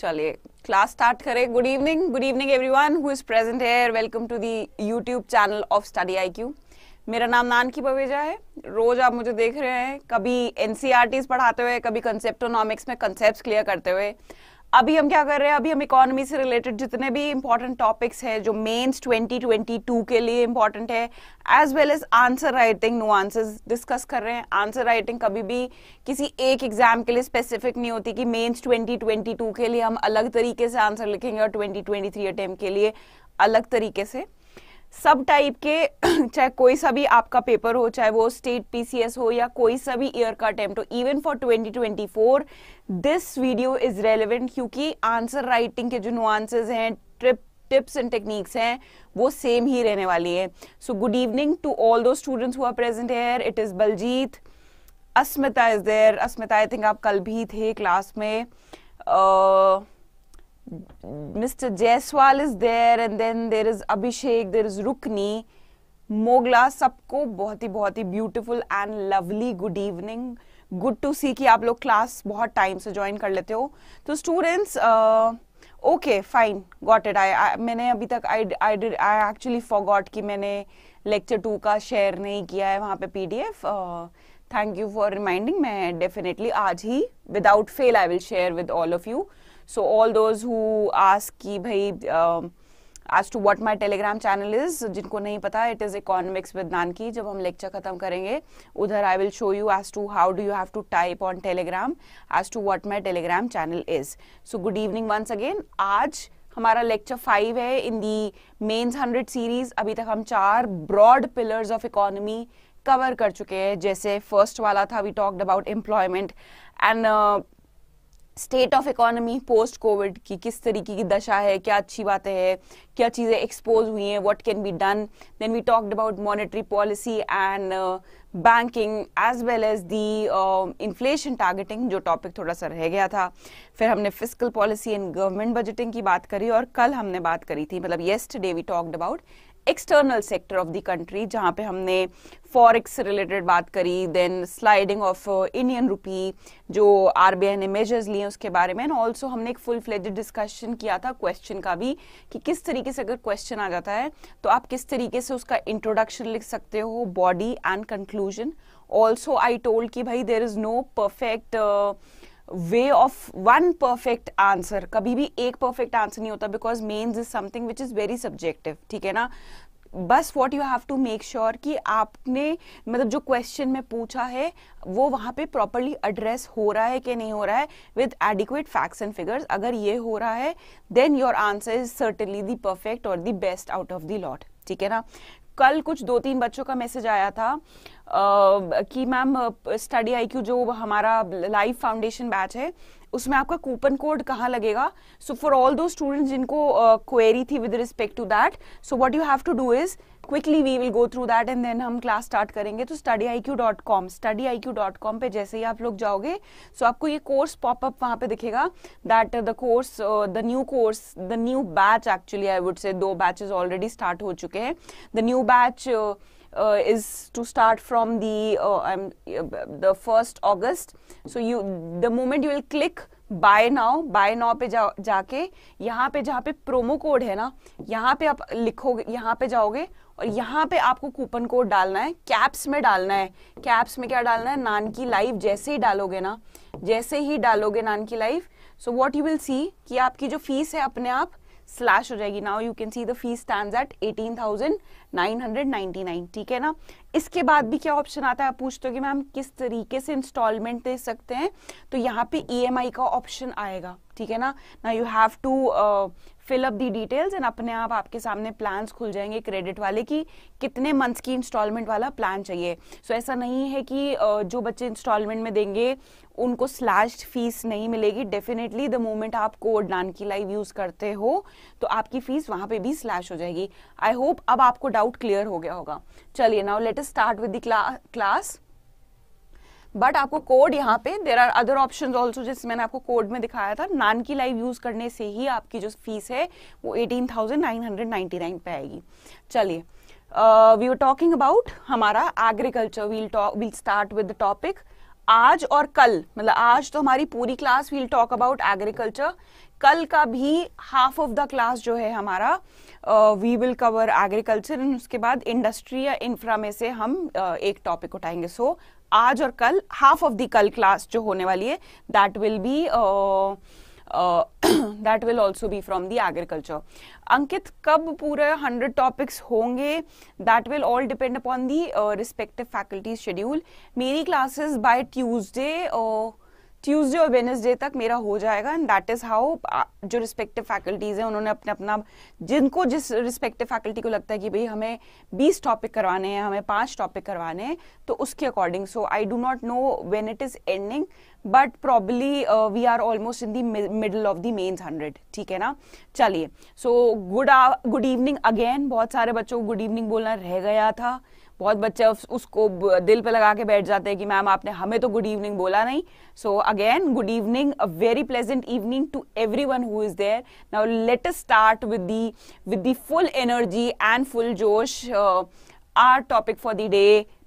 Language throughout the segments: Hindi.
चलिए क्लास स्टार्ट करें good evening good evening everyone who is present here welcome to the YouTube channel of Study IQ मेरा नाम नानकी बवेजा है रोज आप मुझे देख रहे हैं कभी एन e पढ़ाते हुए कभी कंसेप्टोनॉमिक्स में कंसेप्ट क्लियर करते हुए अभी हम क्या कर रहे हैं अभी हम इकोनॉमी से रिलेटेड जितने भी इंपॉर्टेंट टॉपिक्स हैं जो मेंस 2022 के लिए इंपॉर्टेंट है as well as answer writing no answers discuss कर रहे हैं आंसर राइटिंग कभी भी किसी एक एग्जाम के लिए स्पेसिफिक नहीं होती कि मेंस 2022 के लिए हम अलग तरीके से आंसर लिखेंगे और 2023 अटेम्प्ट के लिए अलग तरीके से सब टाइप के चाहे कोई सा भी आपका पेपर हो चाहे वो स्टेट पीसीएस हो या कोई सा भी ईयर का अटेम्प्ट हो even for 2024 this video is relevant क्योंकि आंसर राइटिंग के जो नुआंसेज हैं ट्रिप टिप्स एंड टेक्निक्स हैं वो सेम ही रहने वाली है so good evening to all those students who present here it is Baljeet Asmita is there Asmita I think आप कल भी थे क्लास में uh, Mr. Jaiswal is there and then there is Abhishek, there is Rukni, Mogla, सबको बहुत ही बहुत ही beautiful and lovely good evening. Good to see कि आप लोग क्लास बहुत टाइम से ज्वाइन कर लेते हो तो students okay fine got it I मैंने अभी तक I I did I actually forgot कि मैंने लेक्चर टू का शेयर नहीं किया है वहाँ पे P D F thank you for reminding मैं डेफिनेटली आज ही without fail I will share with all of you so all those who ask की भाई as to what my Telegram channel is जिनको नहीं पता इट इज़ इकोनॉमिक्स विद की जब हम लेक्चर खत्म करेंगे उधर I will show you as to how do you have to type on Telegram as to what my Telegram channel is so good evening once again आज हमारा लेक्चर फाइव है in the mains hundred series अभी तक हम चार broad pillars of economy cover कर चुके हैं जैसे फर्स्ट वाला था we talked about employment and state of economy post Covid की किस तरीके की दशा है क्या अच्छी बातें हैं क्या चीज़ें एक्सपोज हुई हैं what can be done then we talked about monetary policy and banking as well as the inflation targeting जो टॉपिक थोड़ा सा रह गया था फिर हमने physical policy and government budgeting की बात करी और कल हमने बात करी थी मतलब yesterday we talked about external sector of the country जहाँ पे हमने फॉरेक्स रिलेटेड बात करी then sliding of Indian rupee जो आरबीआई ने मेजर्स लिए उसके बारे में एंड ऑल्सो हमने एक फुल फ्लेज डिस्कशन किया था क्वेश्चन का भी कि किस तरीके से अगर क्वेश्चन आ जाता है तो आप किस तरीके से उसका इंट्रोडक्शन लिख सकते हो body and conclusion also I told कि भाई there is no perfect way of one perfect answer कभी भी एक परफेक्ट आंसर नहीं होता because Mains is something which is very subjective ठीक है ना बस what you have to make sure कि आपने मतलब जो क्वेश्चन में पूछा है वो वहाँ पे प्रॉपरली एड्रेस हो रहा है कि नहीं हो रहा है with adequate facts and figures अगर ये हो रहा है then your answer is certainly the perfect और the best out of the lot ठीक है ना कल कुछ दो तीन बच्चों का मैसेज आया था आ, कि मैम स्टडी आई क्यू जो हमारा लाइव फाउंडेशन बैच है उसमें आपका कूपन कोड कहाँ लगेगा so for all those students जिनको क्वेरी uh, थी with respect to that so what you have to do is quickly we will go through that and then हम क्लास स्टार्ट करेंगे तो Study I Q dot com Study I Q dot com पर जैसे ही आप लोग जाओगे सो so आपको ये कोर्स पॉपअप वहाँ पे दिखेगा that the course the new course the new batch actually I would say two batches already start हो चुके हैं the new batch uh, is to start from the uh, um, the first August. So you the moment you will click buy now buy now पे जा जाके यहाँ पे जहाँ पे प्रोमो कोड है ना यहाँ पे आप लिखोगे यहाँ पे जाओगे और यहाँ पे आपको कूपन कोड डालना है कैप्स में डालना है कैप्स में क्या डालना है नान की लाइव जैसे ही डालोगे ना जैसे ही डालोगे नान की live so what you will see कि आपकी जो फीस है अपने आप स्लैश हो जाएगी now you can see the fees stand at eighteen thousand nine hundred ninety nine ठीक है ना इसके बाद भी क्या ऑप्शन आता है पूछते हो कि मैम किस तरीके से इंस्टॉलमेंट दे सकते हैं तो यहाँ पे ई e का ऑप्शन आएगा ठीक है ना ना you have to fill up the details and अपने आप आपके सामने प्लान्स खुल जाएंगे क्रेडिट वाले की कितने मंथ्स की इंस्टॉलमेंट वाला प्लान चाहिए सो so, ऐसा नहीं है कि जो बच्चे इंस्टॉलमेंट में देंगे उनको स्लैश फीस नहीं मिलेगी डेफिनेटली द मोमेंट आप कोड नान की लाइव यूज़ करते हो तो आपकी फ़ीस वहां पे भी स्लैश हो जाएगी आई होप अब आपको डाउट क्लियर हो गया होगा चलिए now let start with the class but आपको कोड यहाँ पे there are other option also जैसे मैंने आपको कोड में दिखाया था नान की लाइव यूज करने से ही आपकी जो फीस है वो eighteen thousand nine hundred ninety nine पे आएगी चलिए वी आर टॉकिंग अबाउट हमारा agriculture we'll we'll start with the topic आज और कल मतलब आज तो हमारी पूरी class will talk about agriculture कल का भी हाफ ऑफ द क्लास जो है हमारा we will cover agriculture and उसके बाद इंडस्ट्री या इंफ्रा में से हम uh, एक टॉपिक उठाएंगे सो so, आज और कल हाफ ऑफ दी कल क्लास जो होने वाली है that will be that will also be from the agriculture Ankit कब पूरे हंड्रेड टॉपिक्स होंगे that will all depend upon the respective faculties schedule मेरी क्लासेज बाय ट्यूजडे ट्यूसडे और वेनसडे तक मेरा हो जाएगा एंड दैट इज हाउ जो रिस्पेक्टिव फैकल्टीज हैं उन्होंने अपने अपना जिनको जिस रिस्पेक्टिव फैकल्टी को लगता है कि भाई हमें 20 टॉपिक करवाने हैं हमें पांच टॉपिक करवाने हैं तो उसके according so I do not know when it is ending but probably we are almost in the middle of the mains hundred ठीक है ना चलिए so good good evening again बहुत सारे बच्चों को गुड इवनिंग बोलना रह गया था बहुत बच्चे उसको दिल पे लगा के बैठ जाते हैं कि मैम आपने हमें तो गुड इवनिंग बोला नहीं so again good evening a very pleasant evening to every one who is there now let us start with the with the full energy and full जोश our topic for the day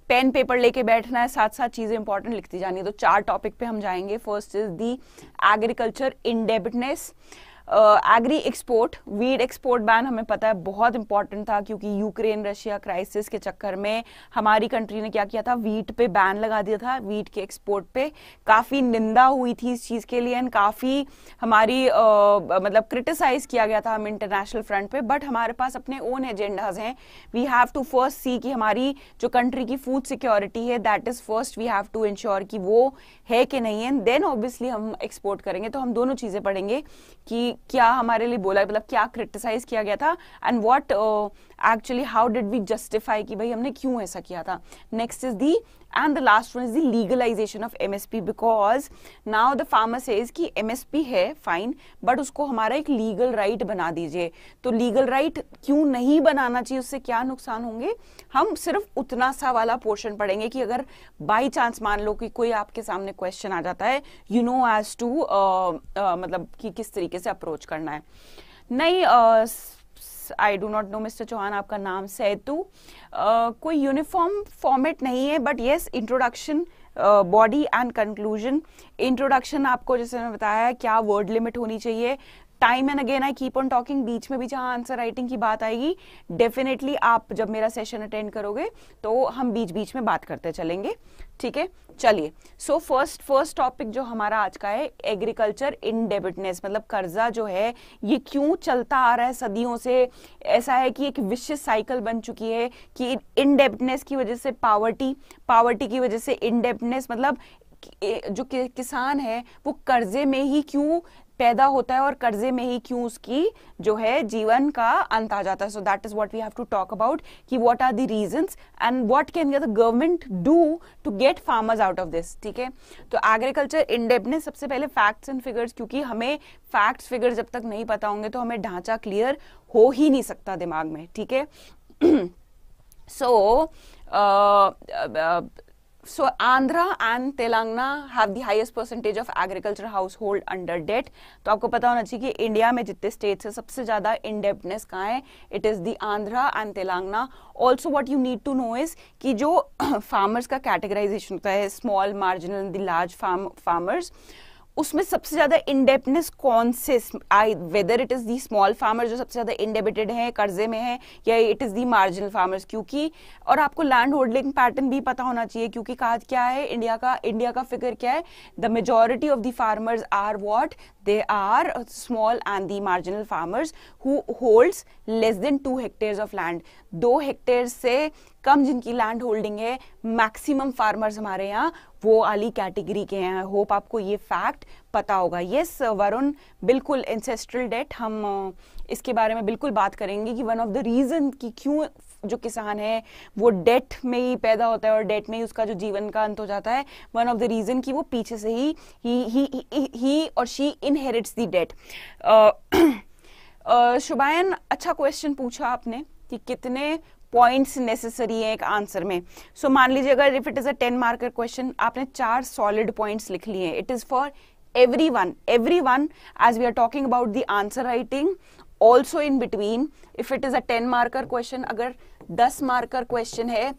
pen paper लेके बैठना है साथ साथ चीज़ें इंपॉर्टेंट लिखती जानी है तो चार टॉपिक पे हम जाएंगे first is the agriculture indebtedness agri export wheat export ban हमें पता है बहुत इंपॉर्टेंट था क्योंकि यूक्रेन रशिया क्राइसिस के चक्कर में हमारी कंट्री ने क्या किया था वीट पे बैन लगा दिया था वीट के एक्सपोर्ट पे काफ़ी निंदा हुई थी इस चीज़ के लिए एंड काफ़ी हमारी आ, मतलब क्रिटिसाइज किया गया था हम इंटरनेशनल फ्रंट पे बट हमारे पास अपने ओन एजेंडाज हैं we have to first see कि हमारी जो कंट्री की फूड सिक्योरिटी है that is first we have to ensure कि वो है कि नहीं है देन ऑब्वियसली हम एक्सपोर्ट करेंगे तो हम दोनों चीज़ें पढ़ेंगे कि क्या हमारे लिए बोला मतलब क्या क्रिटिसाइज किया गया था and what actually how did we justify कि भाई हमने क्यों ऐसा किया था next is the and the last one is the legalisation of M S P because now the farmer says कि एम एस पी है फाइन बट उसको हमारा एक लीगल राइट right बना दीजिए तो लीगल राइट right क्यों नहीं बनाना चाहिए उससे क्या नुकसान होंगे हम सिर्फ उतना सा वाला पोर्शन पढ़ेंगे कि अगर बाई चांस मान लो कि कोई आपके सामने क्वेश्चन आ जाता है यू नो एज टू मतलब कि किस तरीके से अप्रोच करना है नहीं uh, I do not know mister Chauhan आपका नाम सेतु uh, कोई यूनिफॉर्म फॉर्मेट नहीं है but yes introduction body and conclusion introduction आपको जैसे मैंने बताया क्या वर्ड लिमिट होनी चाहिए time and again I keep on talking बीच में भी जहां आंसर राइटिंग की बात आएगी डेफिनेटली आप जब मेरा सेशन अटेंड करोगे तो हम बीच बीच में बात करते चलेंगे ठीक है चलिए सो फर्स्ट फर्स्ट टॉपिक जो हमारा आज का है एग्रीकल्चर इनडेबिटनेस मतलब कर्जा जो है ये क्यों चलता आ रहा है सदियों से ऐसा है कि एक विश्व साइकिल बन चुकी है कि इनडेबिटनेस की वजह से पावर्टी पावर्टी की वजह से इनडेबिटनेस मतलब जो किसान है वो कर्जे में ही क्यों पैदा होता है और कर्जे में ही क्यों उसकी जो है जीवन का अंत आ जाता है so that is what we have to talk about कि what are the reasons and what can the government do to get farmers out of this ठीक है तो एग्रीकल्चर ने सबसे पहले फैक्ट्स एंड फिगर्स क्योंकि हमें फैक्ट्स फिगर्स जब तक नहीं पता होंगे तो हमें ढांचा क्लियर हो ही नहीं सकता दिमाग में ठीक है सो uh, uh, so Andhra and Telangana have the highest percentage of agriculture household under debt. तो आपको पता होना चाहिए कि इंडिया में जितने स्टेट्स हैं सबसे ज़्यादा इनडेप्टनेस कहाँ है it is the Andhra and Telangana also what you need to know is कि जो फार्मर्स का कैटेगराइजेशन होता है small marginal the large farm farmers उसमें सबसे ज़्यादा इंडेपनेस कौन से आई whether it is the small farmer जो सबसे ज़्यादा इंडेबिटेड है कर्जे में है या it is the marginal farmers क्योंकि और आपको लैंड होल्डिंग पैटर्न भी पता होना चाहिए क्योंकि कहा क्या है इंडिया का इंडिया का फिगर क्या है the majority of the farmers are what They are uh, small and the marginal farmers who holds less than two hectares of land दो हेक्टेयर से कम जिनकी लैंड होल्डिंग है मैक्सिमम फार्मर्स हमारे यहाँ वो वाली कैटेगरी के हैं होप आपको ये फैक्ट पता होगा यस वरुण uh, बिल्कुल इंसेस्ट्रल डेट हम uh, इसके बारे में बिल्कुल बात करेंगे कि वन ऑफ द रीज़न कि क्यों जो किसान है वो डेट में ही पैदा होता है और डेट में ही उसका जो जीवन का अंत हो जाता है वन ऑफ द रीज़न कि वो पीछे से ही ही ही, ही, ही और she inherits the debt Shubhayan अच्छा क्वेश्चन पूछा आपने कि कितने पॉइंट्स नेसेसरी है एक आंसर में सो so, मान लीजिए अगर if it is a ten marker question आपने चार सॉलिड पॉइंट्स लिख लिए it is for every one every one as we are talking about the answer writing also in between if it is a ten marker question अगर दस मार्कर क्वेश्चन है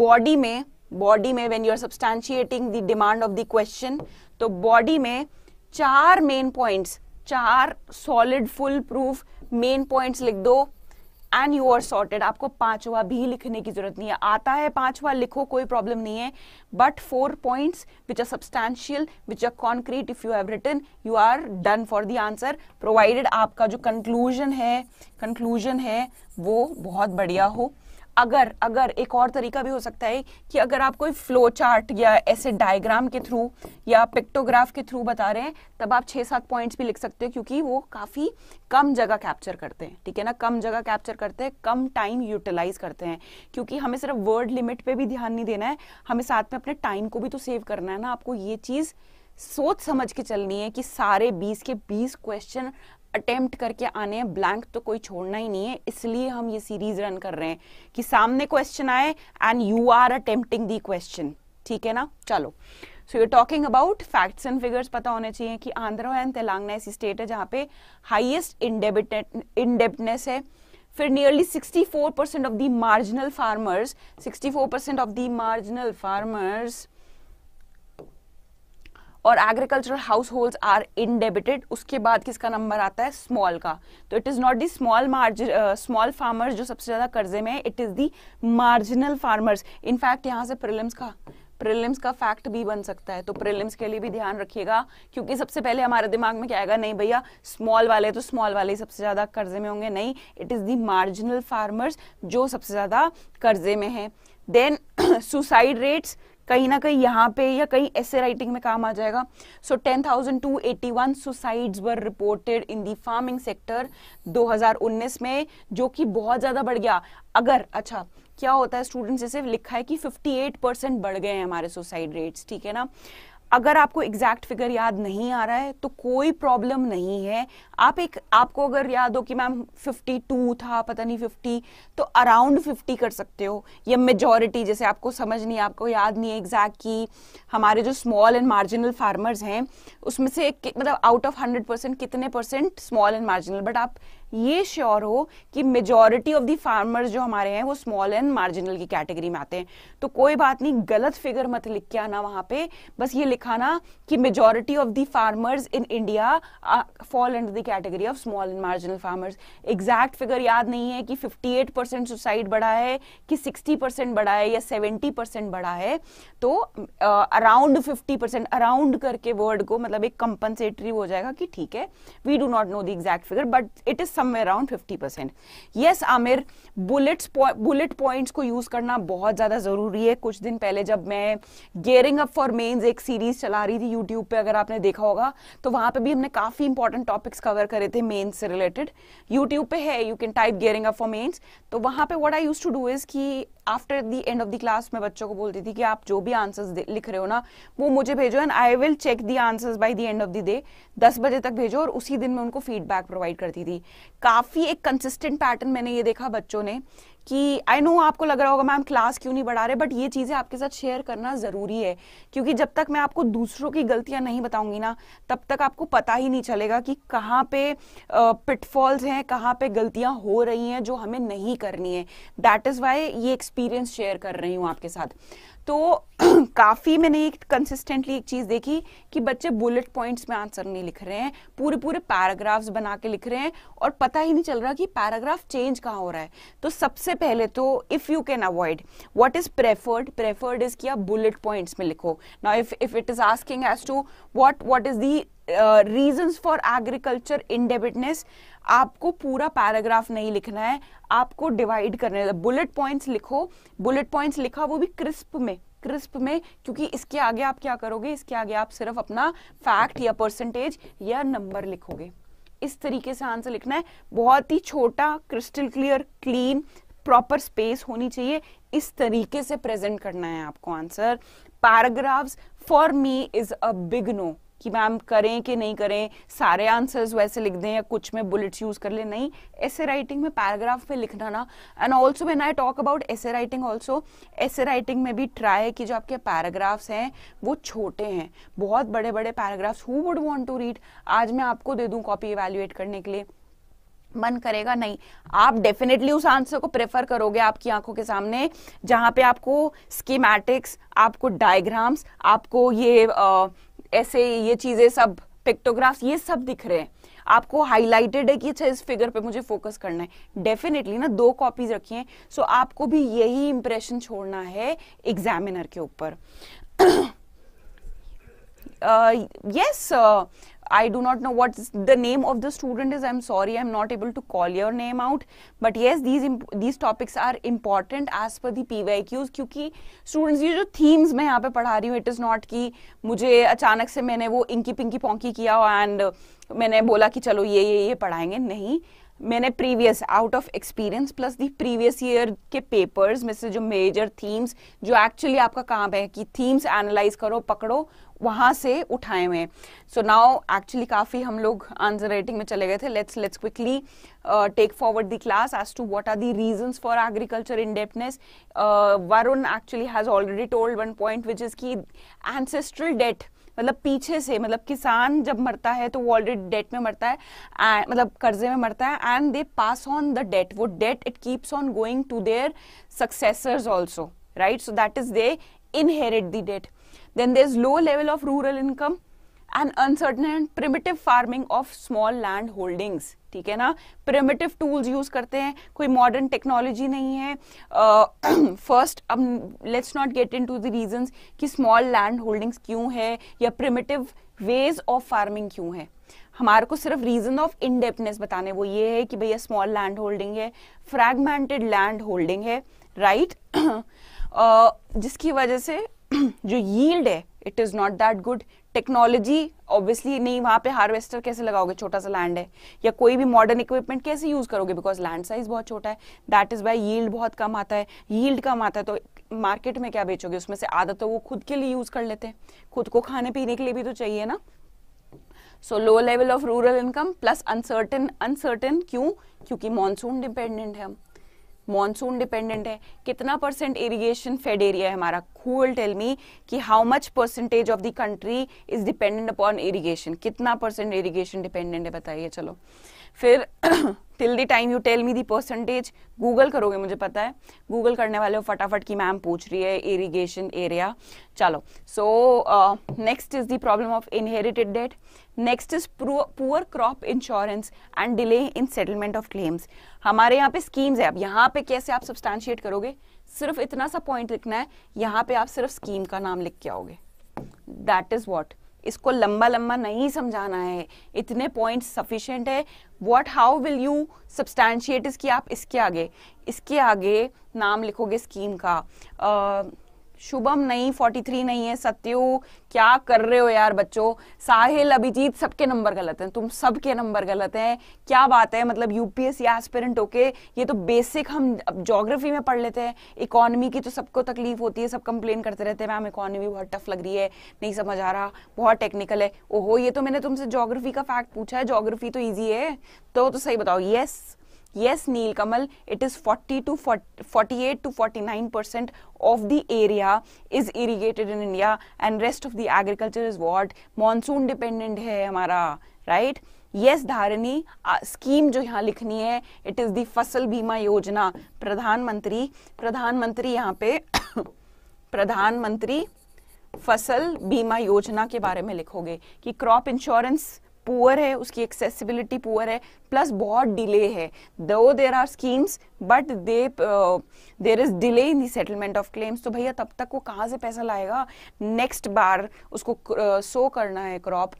बॉडी में बॉडी में when you are substantiating the demand of the question तो बॉडी में चार मेन पॉइंट्स चार solid full proof main points लिख दो एंड यू आर सॉर्टेड आपको पांचवा भी लिखने की जरूरत नहीं है आता है पांचवा लिखो कोई प्रॉब्लम नहीं है but four points which are substantial which are concrete if you have written you are done for the answer provided आपका जो कंक्लूजन है कंक्लूजन है वो बहुत बढ़िया हो अगर अगर एक और तरीका भी हो सकता है कि अगर आप कोई फ्लो चार्ट या ऐसे डायग्राम के थ्रू या पिक्टोग्राफ के थ्रू बता रहे हैं तब आप छः सात पॉइंट्स भी लिख सकते हो क्योंकि वो काफ़ी कम जगह कैप्चर करते हैं ठीक है ना कम जगह कैप्चर करते हैं कम टाइम यूटिलाइज करते हैं क्योंकि हमें सिर्फ वर्ड लिमिट पर भी ध्यान नहीं देना है हमें साथ में अपने टाइम को भी तो सेव करना है ना आपको ये चीज़ सोच समझ के चलनी है कि सारे बीस के बीस क्वेश्चन अटेम्प्ट करके आने हैं ब्लैंक तो कोई छोड़ना ही नहीं है इसलिए हम ये सीरीज रन कर रहे हैं कि सामने क्वेश्चन आए and you are attempting the question ठीक है ना चलो so you talking about facts and figures पता होने चाहिए कि आंध्र एंड तेलंगाना ऐसी स्टेट है जहाँ पे हाइएस्ट इंडेप्टनेस है फिर nearly 64 percent of the marginal farmers 64 percent of the marginal farmers और agricultural household are indebted उसके बाद किसका नंबर आता है स्मॉल का तो it is not the small margin small farmers जो सबसे ज़्यादा कर्जे में है it is the marginal farmers in fact यहाँ से प्रिलिम्स का प्रिलिम्स का फैक्ट भी बन सकता है तो प्रिलिम्स के लिए भी ध्यान रखिएगा क्योंकि सबसे पहले हमारे दिमाग में क्या आएगा नहीं भैया स्मॉल वाले तो स्मॉल वाले ही सबसे ज़्यादा कर्जे में होंगे नहीं it is the marginal farmers जो सबसे ज़्यादा कर्जे में है देन सुसाइड रेट्स कहीं ना कहीं यहाँ पे या कहीं ऐसे राइटिंग में काम आ जाएगा so ten thousand two eighty one suicides were reported in the farming sector 2019 में जो कि बहुत ज़्यादा बढ़ गया अगर अच्छा क्या होता है स्टूडेंट्स जैसे लिखा है कि 58 परसेंट बढ़ गए हैं हमारे सुसाइड रेट्स ठीक है ना अगर आपको एग्जैक्ट फिगर याद नहीं आ रहा है तो कोई प्रॉब्लम नहीं है आप एक आपको अगर याद हो कि मैम 52 था पता नहीं 50 तो अराउंड 50 कर सकते हो या मेजॉरिटी जैसे आपको समझ नहीं आपको याद नहीं है एग्जैक्ट कि हमारे जो स्मॉल एंड मार्जिनल फार्मर्स हैं उसमें से मतलब आउट ऑफ 100 परसेंट कितने percent small and marginal but आप ये श्योर हो कि मेजोरिटी ऑफ दी फार्मर्स जो हमारे हैं वो स्मॉल एंड मार्जिनल की कैटेगरी में आते हैं तो कोई बात नहीं गलत फिगर मत लिख के आना वहां पे बस ये लिखाना कि majority of the farmers in India fall under the category of small and marginal farmers exact figure याद नहीं है कि 58 परसेंट सुसाइड बढ़ा है कि 60 परसेंट बढ़ा है या 70 परसेंट बढ़ा है तो अराउंड फिफ्टी परसेंट अराउंड करके वर्ड को मतलब एक कंपनसेटरी हो जाएगा कि ठीक है we do not know the exact figure but it is somewhere around 50 percent yes Aamir bullets bullet points को यूज करना बहुत ज्यादा जरूरी है कुछ दिन पहले जब मैं गेयरिंग अप फॉर मेन्स एक सीरीज चला रही थी यूट्यूब पे अगर आपने देखा होगा तो वहां पे भी हमने काफी इंपॉर्टेंट टॉपिक्स कवर करे थे मेन्स से रिलेटेड यूट्यूब पे है you can type gearing up for mains तो वहां पे what I used to do is कि after the end of the class मैं बच्चों को बोलती थी कि आप जो भी आंसर्स लिख रहे हो ना वो मुझे भेजो and I will check the answers by the end of the day दस बजे तक भेजो और उसी दिन मैं उनको फीडबैक प्रोवाइड करती थी काफ़ी एक कंसिस्टेंट पैटर्न मैंने ये देखा बच्चों ने कि आई नो आपको लग रहा होगा मैम क्लास क्यों नहीं बढ़ा रहे बट ये चीज़ें आपके साथ शेयर करना ज़रूरी है क्योंकि जब तक मैं आपको दूसरों की गलतियां नहीं बताऊंगी ना तब तक आपको पता ही नहीं चलेगा कि कहाँ पे पिटफॉल्स हैं कहाँ पे गलतियां हो रही हैं जो हमें नहीं करनी है दैट इज़ वाई ये एक्सपीरियंस शेयर कर रही हूँ आपके साथ तो काफ़ी मैंने एक कंसिस्टेंटली एक चीज़ देखी कि बच्चे बुलेट पॉइंट्स में आंसर नहीं लिख रहे हैं पूरे पूरे पैराग्राफ्स बना के लिख रहे हैं और पता ही नहीं चल रहा कि पैराग्राफ चेंज कहाँ हो रहा है तो सबसे पहले तो if you can avoid what is preferred preferred is कि आप बुलेट पॉइंट्स में लिखो ना if if it is asking as to what what is the reasons for agriculture indebtedness आपको पूरा पैराग्राफ नहीं लिखना है आपको डिवाइड करने बुलेट पॉइंट्स लिखो बुलेट पॉइंट्स लिखा वो भी क्रिस्प में क्रिस्प में क्योंकि इसके आगे आप क्या करोगे इसके आगे आप सिर्फ अपना फैक्ट या परसेंटेज या नंबर लिखोगे इस तरीके से आंसर लिखना है बहुत ही छोटा crystal clear clean proper space होनी चाहिए इस तरीके से प्रेजेंट करना है आपको answer paragraphs for me is a big no कि मैम करें कि नहीं करें सारे आंसर्स वैसे लिख दें या कुछ में बुलेट्स यूज कर लें नहीं ऐसे राइटिंग में पैराग्राफ में लिखना ना and also when I talk about ऐसे राइटिंग ऑल्सो ऐसे राइटिंग में भी ट्राई कि जो आपके पैराग्राफ्स हैं वो छोटे हैं बहुत बड़े बड़े paragraphs who would want to read आज मैं आपको दे दूँ कॉपी इवेल्युएट करने के लिए मन करेगा नहीं आप डेफिनेटली उस आंसर को प्रेफर करोगे आपकी आंखों के सामने जहां पे आपको स्कीमैटिक्स आपको डायग्राम्स आपको ये आ, ऐसे ये चीज़ें सब पिक्टोग्राफ्स ये सब दिख रहे हैं आपको हाईलाइटेड है कि अच्छा इस फिगर पे मुझे फोकस करना है डेफिनेटली ना दो कॉपीज रखी हैं सो so आपको भी यही इंप्रेशन छोड़ना है एग्जामिनर के ऊपर yes uh, yes, uh, I do not know what the name of the student is. I'm sorry, I'm not able to call your name out. But yes, these these topics are important as per the PYQs क्योंकि students ये जो themes मैं यहाँ पे पढ़ा रही हूँ it is not कि मुझे अचानक से मैंने वो inky pinky ponky किया and मैंने बोला कि चलो ये ये ये पढ़ाएंगे नहीं मैंने previous out of experience plus the previous year के पेपर्स में से जो मेजर थीम्स जो एक्चुअली आपका काम है कि थीम्स एनालाइज करो पकड़ो वहाँ से उठाए हुए हैं सो नाउ एक्चुअली काफ़ी हम लोग आंसर राइटिंग में चले गए थे let's let's quickly take forward the class as to what are the reasons for agriculture indebtedness Varun actually has already told one point which is की एंसेस्ट्रल डेट मतलब पीछे से मतलब किसान जब मरता है तो वो ऑलरेडी डेट में मरता है मतलब कर्जे में मरता है and they pass on the debt वो debt it keeps on going to their successors also right so that is they inherit the debt Then there's low level of rural income and uncertain and primitive farming of small land holdings. ठीक है ना प्रिमिटिव टूल्स यूज करते हैं कोई मॉडर्न टेक्नोलॉजी नहीं है फर्स्ट uh, अब let's not get into the reason कि स्मॉल लैंड होल्डिंग्स क्यों है या प्रिमिटिव वेज ऑफ फार्मिंग क्यों है हमारे को सिर्फ रीजन ऑफ इनडेपनेस बताने वो ये है कि भैया स्मॉल लैंड होल्डिंग है फ्रैगमेंटेड लैंड होल्डिंग है राइट right? uh, जिसकी वजह से जो यील्ड है it is not that good technology obviously नहीं वहां पे हार्वेस्टर कैसे लगाओगे छोटा सा लैंड है या कोई भी मॉडर्न इक्विपमेंट कैसे यूज़ करोगे बिकॉज लैंड साइज बहुत छोटा है दैट इज़ वाई यील्ड बहुत कम आता है यील्ड कम आता है तो मार्केट में क्या बेचोगे उसमें से आधा तो वो खुद के लिए यूज़ कर लेते हैं खुद को खाने पीने के लिए भी तो चाहिए ना so low level of rural income plus uncertain uncertain क्यों क्योंकि मानसून डिपेंडेंट है हम मॉनसून डिपेंडेंट है कितना परसेंट इरिगेशन फेड एरिया है हमारा कूल टेल मी कि how much percentage of the country is dependent upon irrigation कितना परसेंट इरिगेशन डिपेंडेंट है बताइए चलो फिर till the time you tell me the percentage Google करोगे मुझे पता है गूगल करने वाले हो फटाफट की मैम पूछ रही है इरिगेशन एरिया चलो so next is the problem of inherited debt next is poor crop insurance and delay in settlement of claims हमारे यहाँ पे स्कीम्स है अब यहाँ पे कैसे आप सब्सटैंशिएट करोगे सिर्फ इतना सा पॉइंट लिखना है यहाँ पे आप सिर्फ स्कीम का नाम लिख के आओगे दैट इज वॉट इसको लंबा लंबा नहीं समझाना है इतने पॉइंट सफिशेंट है what how will you substantiate इसकी आप इसके आगे इसके आगे नाम लिखोगे स्कीम का uh, शुभम नहीं 43 नहीं है सत्यु क्या कर रहे हो यार बच्चों साहिल अभिजीत सबके नंबर गलत हैं तुम सबके नंबर गलत हैं क्या बात है मतलब यूपीएससी एस्पिरेंट होके ये तो बेसिक हम जोग्राफी में पढ़ लेते हैं इकोनॉमी की तो सबको तकलीफ होती है सब कंप्लेन करते रहते हैं मैम इकोनॉमी बहुत टफ लग रही है नहीं समझ आ रहा बहुत टेक्निकल है ओहो ये तो मैंने तुमसे जोग्राफी का फैक्ट पूछा है जोग्राफी तो ईजी है तो, तो सही बताओ yes yes neel Kamal it is 40 to 40, 48 to 49 percent of the area is irrigated in India and rest of the agriculture is what monsoon dependent hai हमारा right yes dharani scheme jo yahan likhni hai it is the fasal is yojana pradhan mantri pradhan mantri yahan pe pradhan mantri फसल बीमा योजना के बारे में लिखोगे कि क्रॉप इंश्योरेंस पुअर है उसकी एक्सेसिबिलिटी पुअर है प्लस बहुत डिले है though there are schemes but they there is delay in the settlement of claims तो भैया तब तक वो कहाँ से पैसा लाएगा नेक्स्ट बार उसको सो uh, करना है क्रॉप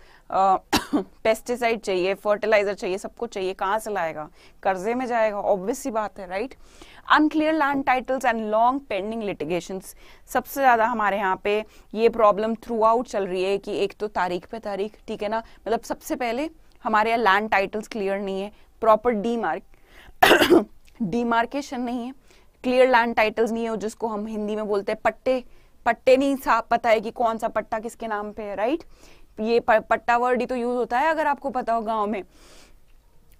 पेस्टिसाइड uh, चाहिए फर्टिलाइजर चाहिए सबको चाहिए कहाँ से लाएगा कर्जे में जाएगा ऑब्वियस सी बात है right right? Unclear land titles and long pending litigation सबसे ज़्यादा हमारे यहाँ पे ये प्रॉब्लम थ्रू आउट चल रही है कि एक तो तारीख पे तारीख ठीक है ना मतलब सबसे पहले हमारे यहाँ लैंड टाइटल्स क्लियर नहीं है प्रॉपर डी मार्क मार्केशन नहीं है क्लियर लैंड टाइटल्स नहीं है जिसको हम हिंदी में बोलते हैं पट्टे पट्टे नहीं पता है कि कौन सा पट्टा किसके नाम पे है राइट ये पट्टा वर्ड ही तो यूज होता है अगर आपको पता हो गाँव में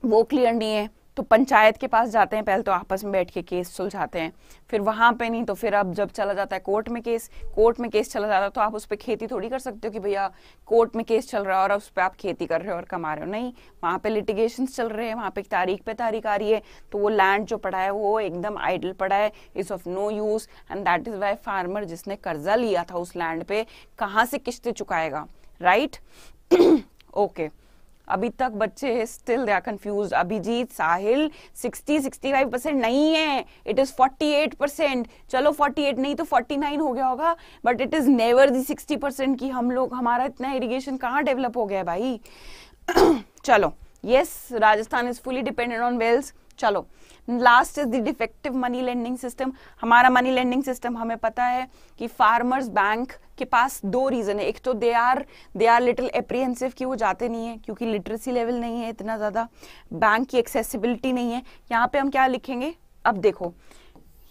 वो क्लियर नहीं है तो पंचायत के पास जाते हैं पहले तो आपस में बैठ के केस सुलझाते हैं फिर वहाँ पे नहीं तो फिर अब जब चला जाता है कोर्ट में केस कोर्ट में केस चला जाता है तो आप उस पर खेती थोड़ी कर सकते हो कि भैया कोर्ट में केस चल रहा है और उस पर आप खेती कर रहे हो और कमा रहे हो नहीं वहाँ पे लिटिगेशन चल रहे हैं वहाँ पे तारीख पे तारीख आ रही है तो वो लैंड जो पड़ा है वो एकदम आइडल पड़ा है is of no use and that is why farmer जिसने कर्जा लिया था उस लैंड पे कहाँ से किश्तें चुकाएगा राइट right? Okay okay. अभी तक बच्चे still they are confuse Abhijeet Sahil 60 65 percent नहीं है इट इज 48 परसेंट चलो 48 नहीं तो 49 हो गया होगा but it is never the 60 percent की हम लोग हमारा इतना इरिगेशन कहाँ डेवलप हो गया है भाई चलो yes Rajasthan is fully dependent on wells चलो last is the defective money lending system हमारा मनी लेंडिंग सिस्टम हमें पता है कि फार्मर्स बैंक के पास दो रीज़न है एक तो they are they are little apprehensive कि वो जाते नहीं है क्योंकि लिटरेसी लेवल नहीं है इतना ज़्यादा बैंक की एक्सेसिबिलिटी नहीं है यहाँ पे हम क्या लिखेंगे अब देखो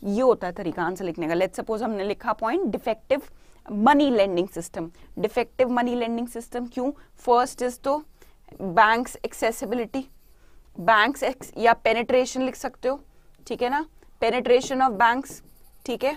ये होता है तरीका आंसर लिखने का लेट सपोज हमने लिखा point defective money lending system defective money lending system क्यों फर्स्ट इज तो बैंक्स एक्सेसिबिलिटी बैंक्स एक्स या पेनेट्रेशन लिख सकते हो ठीक है ना पेनेट्रेशन ऑफ बैंक्स ठीक है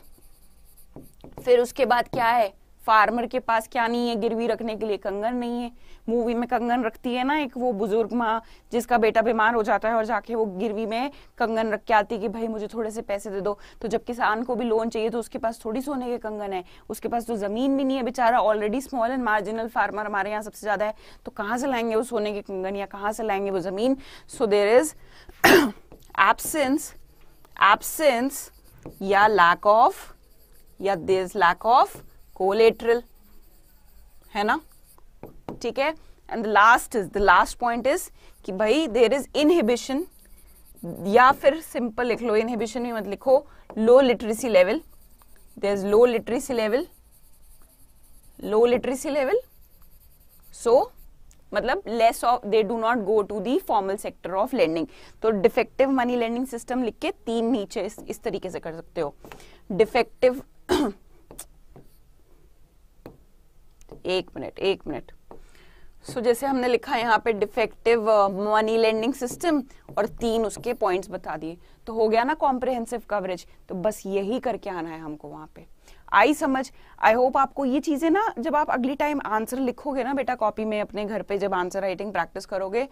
फिर उसके बाद क्या है फार्मर के पास क्या नहीं है गिरवी रखने के लिए कंगन नहीं है मूवी में कंगन रखती है ना एक वो बुजुर्ग माँ जिसका बेटा बीमार हो जाता है और जाके वो गिरवी में कंगन रख के आती है कि भाई मुझे थोड़े से पैसे दे दो तो जब किसान को भी लोन चाहिए तो उसके पास थोड़ी सोने के कंगन है उसके पास तो ज़मीन भी नहीं है बेचारा already small and marginal farmer हमारे यहाँ सबसे ज़्यादा है तो कहाँ से लाएंगे वो सोने के कंगन या कहाँ से लाएंगे वो ज़मीन so there is absence absence या लैक ऑफ या there is lack of collateral है ना ठीक है and the last is the last point is कि भाई देर इज इनहिबिशन या फिर सिंपल लिख लो इनहिबिशन भी मत लिखो low literacy level there is low literacy level low literacy level so मतलब less of they do not go to the formal sector of landing तो डिफेक्टिव मनी लैंडिंग सिस्टम लिख के तीन नीचे इस, इस तरीके से कर सकते हो डिफेक्टिव एक मिनट एक मिनट सो so, जैसे हमने लिखा यहाँ पे डिफेक्टिव मनी लेंडिंग सिस्टम और तीन उसके पॉइंट्स बता दिए तो हो गया ना कॉम्प्रिहेंसिव कवरेज तो बस यही करके आना है हमको वहां पे आई समझ आई होप आपको ये चीज़ें ना जब आप अगली टाइम आंसर लिखोगे ना बेटा कॉपी में अपने घर पे जब आंसर राइटिंग प्रैक्टिस करोगे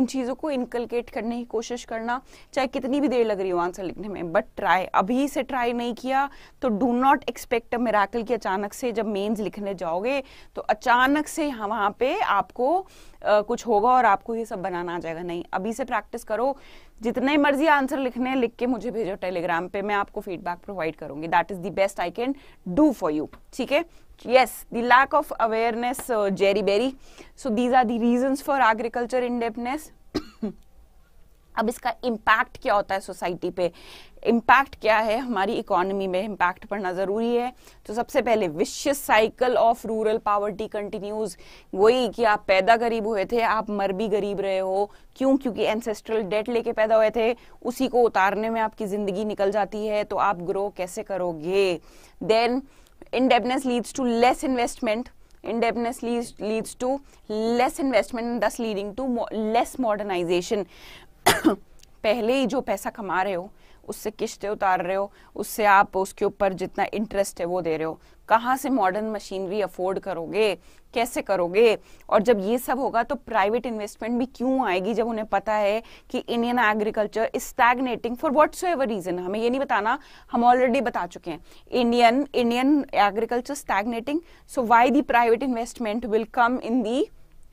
इन चीज़ों को इनकलकेट करने की कोशिश करना चाहे कितनी भी देर लग रही हो आंसर लिखने में बट ट्राई अभी से ट्राई नहीं किया तो do not expect a miracle की अचानक से जब मेन्स लिखने जाओगे तो अचानक से वहां पर आपको आ, कुछ होगा और आपको ये सब बनाना आ जाएगा नहीं अभी से प्रैक्टिस करो जितने मर्जी आंसर लिखने लिख के मुझे भेजो टेलीग्राम पे मैं आपको फीडबैक प्रोवाइड करूंगी that is the best I can do for you ठीक है yes the lack of awareness जेरी बेरी so these are the reason for agriculture indebtedness अब इसका इम्पैक्ट क्या होता है सोसाइटी पे इम्पैक्ट क्या है हमारी इकोनॉमी में इम्पैक्ट पड़ना ज़रूरी है तो सबसे पहले vicious cycle of rural poverty continues वही कि आप पैदा गरीब हुए थे आप मर भी गरीब रहे हो क्यों क्योंकि एंसेस्ट्रल डेट लेके पैदा हुए थे उसी को उतारने में आपकी ज़िंदगी निकल जाती है तो आप ग्रो कैसे करोगे then indebtedness leads to less investment indebtedness leads to less investment this leading to less modernisation पहले ही जो पैसा कमा रहे हो उससे किश्तें उतार रहे हो उससे आप उसके ऊपर जितना इंटरेस्ट है वो दे रहे हो कहाँ से मॉडर्न मशीनरी अफोर्ड करोगे कैसे करोगे और जब ये सब होगा तो प्राइवेट इन्वेस्टमेंट भी क्यों आएगी जब उन्हें पता है कि Indian agriculture is stagnating for what so ever reason हमें ये नहीं बताना हम ऑलरेडी बता चुके हैं Indian Indian agriculture stagnating so why the private investment will come in the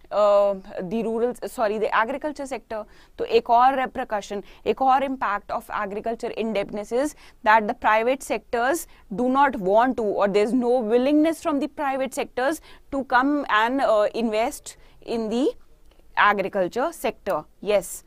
Uh, the rural sorry the agriculture sector to a core repercussion a core impact of agriculture indebtedness is that the private sectors do not want to or there is no willingness from the private sectors to come and uh, invest in the agriculture sector yes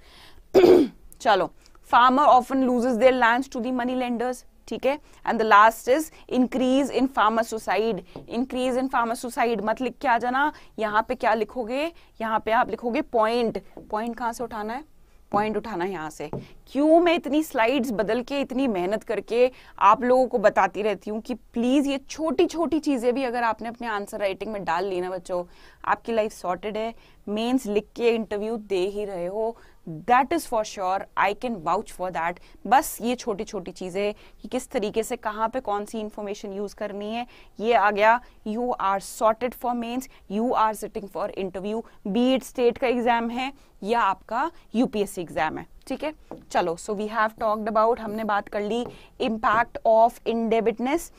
chalo farmer often loses their lands to the money lenders ठीक है and the last is increase in farmer suicide increase in farmer suicide मत लिख के आ जाना यहाँ पे क्या लिखोगे यहाँ पे आप लिखोगे पॉइंट पॉइंट कहाँ से उठाना है पॉइंट उठाना है यहाँ से क्यों मैं इतनी स्लाइड्स बदल के इतनी मेहनत करके आप लोगों को बताती रहती हूँ कि प्लीज़ ये छोटी छोटी चीज़ें भी अगर आपने अपने आंसर राइटिंग में डाल ली ना बच्चों आपकी लाइफ सॉर्टेड है मेंस लिख के इंटरव्यू दे ही रहे हो that is for sure I can vouch for that बस ये छोटी छोटी चीजें कि किस तरीके से कहाँ पे कौन सी इंफॉर्मेशन यूज करनी है ये आ गया you are sorted for mains you are sitting for interview B Ed state का एग्जाम है या आपका यूपीएससी एग्जाम है ठीक है चलो so we have talked about हमने बात कर ली इम्पैक्ट ऑफ इनडेबिटनेस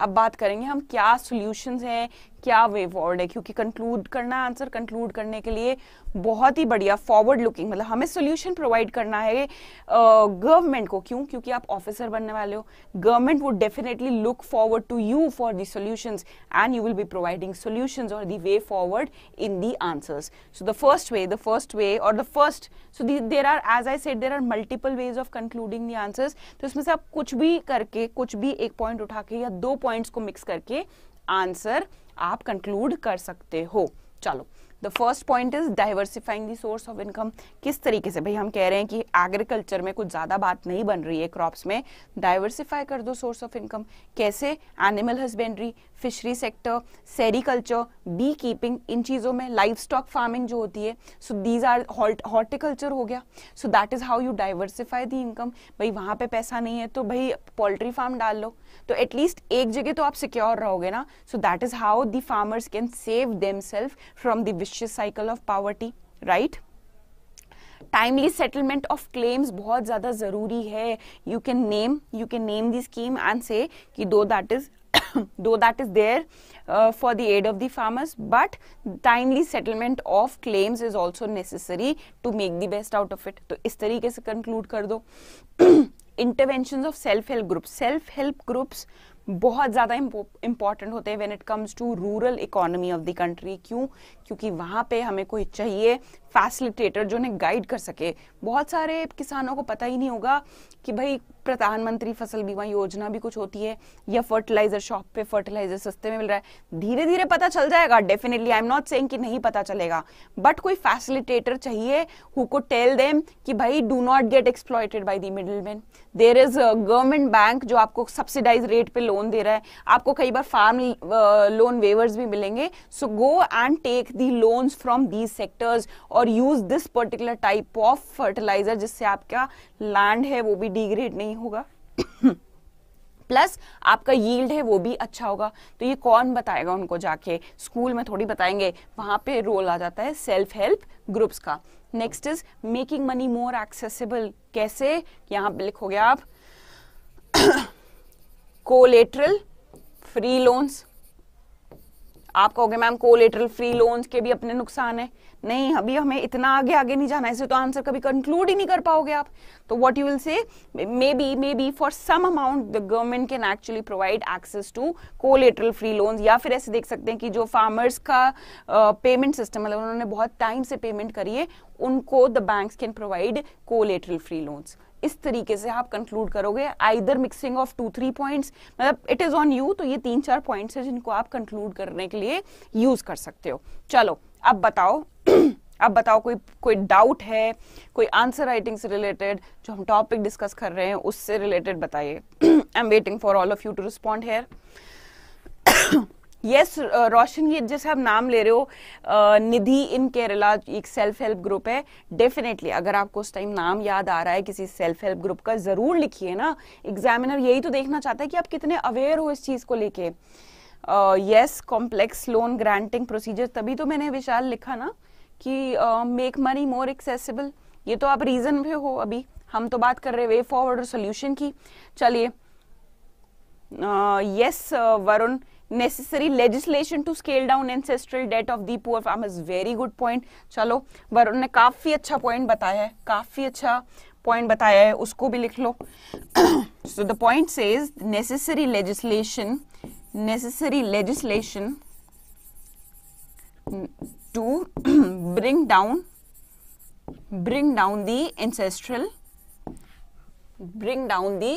अब बात करेंगे हम क्या सोल्यूशन हैं क्या वे फॉरवर्ड है क्योंकि कंक्लूड करना आंसर कंक्लूड करने के लिए बहुत ही बढ़िया फॉरवर्ड लुकिंग मतलब हमें सोल्यूशन प्रोवाइड करना है गवर्नमेंट uh, को क्यों क्योंकि आप ऑफिसर बनने वाले हो government would definitely look forward to you for the solution and you will be providing solution और the way forward in the answers so the first way the first way और the first so there are as I said there are multiple ways of concluding the answers तो इसमें से आप कुछ भी करके कुछ भी एक पॉइंट उठा के या दो पॉइंट्स को मिक्स करके आंसर आप कंक्लूड कर सकते हो चलो the first point is diversifying the source of income किस तरीके से भाई हम कह रहे हैं कि एग्रीकल्चर में कुछ ज़्यादा बात नहीं बन रही है क्रॉप्स में डाइवर्सिफाई कर दो सोर्स ऑफ इनकम कैसे animal husbandry fishery sector sericulture beekeeping इन चीज़ों में लाइफ स्टॉक फार्मिंग जो होती है सो दीज आर हॉर्टिकल्चर हो गया so that is how you diversify the income भाई वहां पे पैसा नहीं है तो भाई पोल्ट्री फार्म डाल लो तो एटलीस्ट एक जगह तो आप सिक्योर रहोगे ना so that is how the farmers can save themselves from this vicious cycle of poverty right timely settlement of claims बहुत ज़्यादा ज़रूरी है you can name you can name the scheme and say कि though that is though that is there for the aid of the farmers but timely settlement of claims is also necessary to make the best out of it तो इस तरीके से कंक्लूड कर दो intervention of self help group self help groups बहुत ज़्यादा इम्पॉर्टेंट होते हैं when it comes to rural economy of the country क्यों क्योंकि वहाँ पे हमें कोई चाहिए फैसिलिटेटर जो उन्हें गाइड कर सके बहुत सारे किसानों को पता ही नहीं होगा कि भाई प्रधानमंत्री फसल बीमा योजना भी कुछ होती है या फर्टिलाइजर शॉप पे फर्टिलाइजर सस्ते में मिल रहा है धीरे धीरे पता चल जाएगा definitely I am not saying कि नहीं पता चलेगा बट कोई फैसिलिटेटर चाहिए हु को टेल देम कि भाई do not get exploited by the middle man there is government bank जो आपको सब्सिडाइज रेट पे लोन दे रहा है आपको कई बार फार्म लोन वेवर्स भी मिलेंगे so go and take the loans from these sectors और और use this particular type of fertiliser जिससे आपका लैंड है वो भी डिग्रेड नहीं होगा प्लस आपका यील्ड है वो भी अच्छा होगा तो ये कौन बताएगा उनको जाके स्कूल में थोड़ी बताएंगे वहां पे रोल आ जाता है सेल्फ हेल्प ग्रुप्स का next is making money more accessible कैसे यहां पे लिखोगे आप कोलेट्रल फ्री लोन्स आप कहोगे मैम कोलेटरल फ्री लोन्स के भी अपने नुकसान है नहीं अभी हमें इतना आगे आगे नहीं जाना इसे तो आंसर कभी कंक्लूड ही नहीं कर पाओगे आप तो what you will say maybe maybe for some amount the government can actually provide access to collateral free loans या फिर ऐसे देख सकते हैं कि जो फार्मर्स का पेमेंट सिस्टम मतलब उन्होंने बहुत टाइम से पेमेंट करी है उनको the banks can provide collateral free loans इस तरीके से आप कंक्लूड करोगे either mixing of two three points मतलब इट इज ऑन यू तो ये तीन चार पॉइंट्स है जिनको आप कंक्लूड करने के लिए यूज कर सकते हो चलो अब बताओ अब बताओ कोई कोई डाउट है कोई आंसर राइटिंग से रिलेटेड जो हम टॉपिक डिस्कस कर रहे हैं उससे रिलेटेड बताइए I am waiting for all of you to respond here yes Roshan uh, ये जैसे आप नाम ले रहे हो uh, निधि इन केरला एक सेल्फ हेल्प ग्रुप है डेफिनेटली अगर आपको उस टाइम नाम याद आ रहा है किसी सेल्फ हेल्प ग्रुप का ज़रूर लिखिए ना एग्जामिनर यही तो देखना चाहता है कि आप कितने अवेयर हो इस चीज़ को लेके yes complex loan granting procedure तभी तो मैंने विशाल लिखा ना कि मेक मनी मोर एक्सेसिबल ये तो आप रीज़न पे हो अभी हम तो बात कर रहे वे फॉरवर्ड और सोल्यूशन की चलिए yes uh, Varun necessary legislation to scale down ancestral debt of the poor farmers very good point chalo varun ne kafi acha point bataya hai kafi acha point bataya hai usko bhi likh lo so the point says necessary legislation necessary legislation to bring down bring down the ancestral bring down the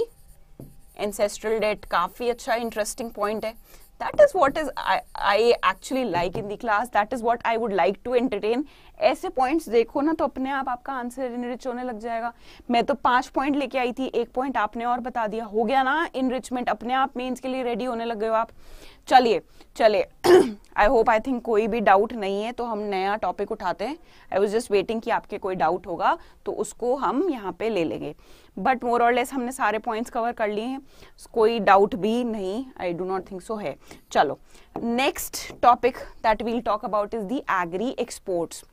ancestral debt kafi acha interesting point hai that is what is I, I actually like in the class that is what I would like to entertain ऐसे पॉइंट्स देखो ना तो अपने आप आपका आंसर इनरिच होने लग जाएगा मैं तो पांच पॉइंट लेके आई थी एक पॉइंट आपने और बता दिया हो गया ना इनरिचमेंट अपने आप मेंस के लिए रेडी होने लग गए हो आप चलिए चलिए आई होप आई थिंक कोई भी डाउट नहीं है तो हम नया टॉपिक उठाते हैं आई वॉज जस्ट वेटिंग कि आपके कोई डाउट होगा तो उसको हम यहाँ पे ले लेंगे बट मोर और लेस हमने सारे पॉइंट्स कवर कर लिए हैं कोई डाउट भी नहीं I do not think so है चलो next topic that we'll talk about is the agri exports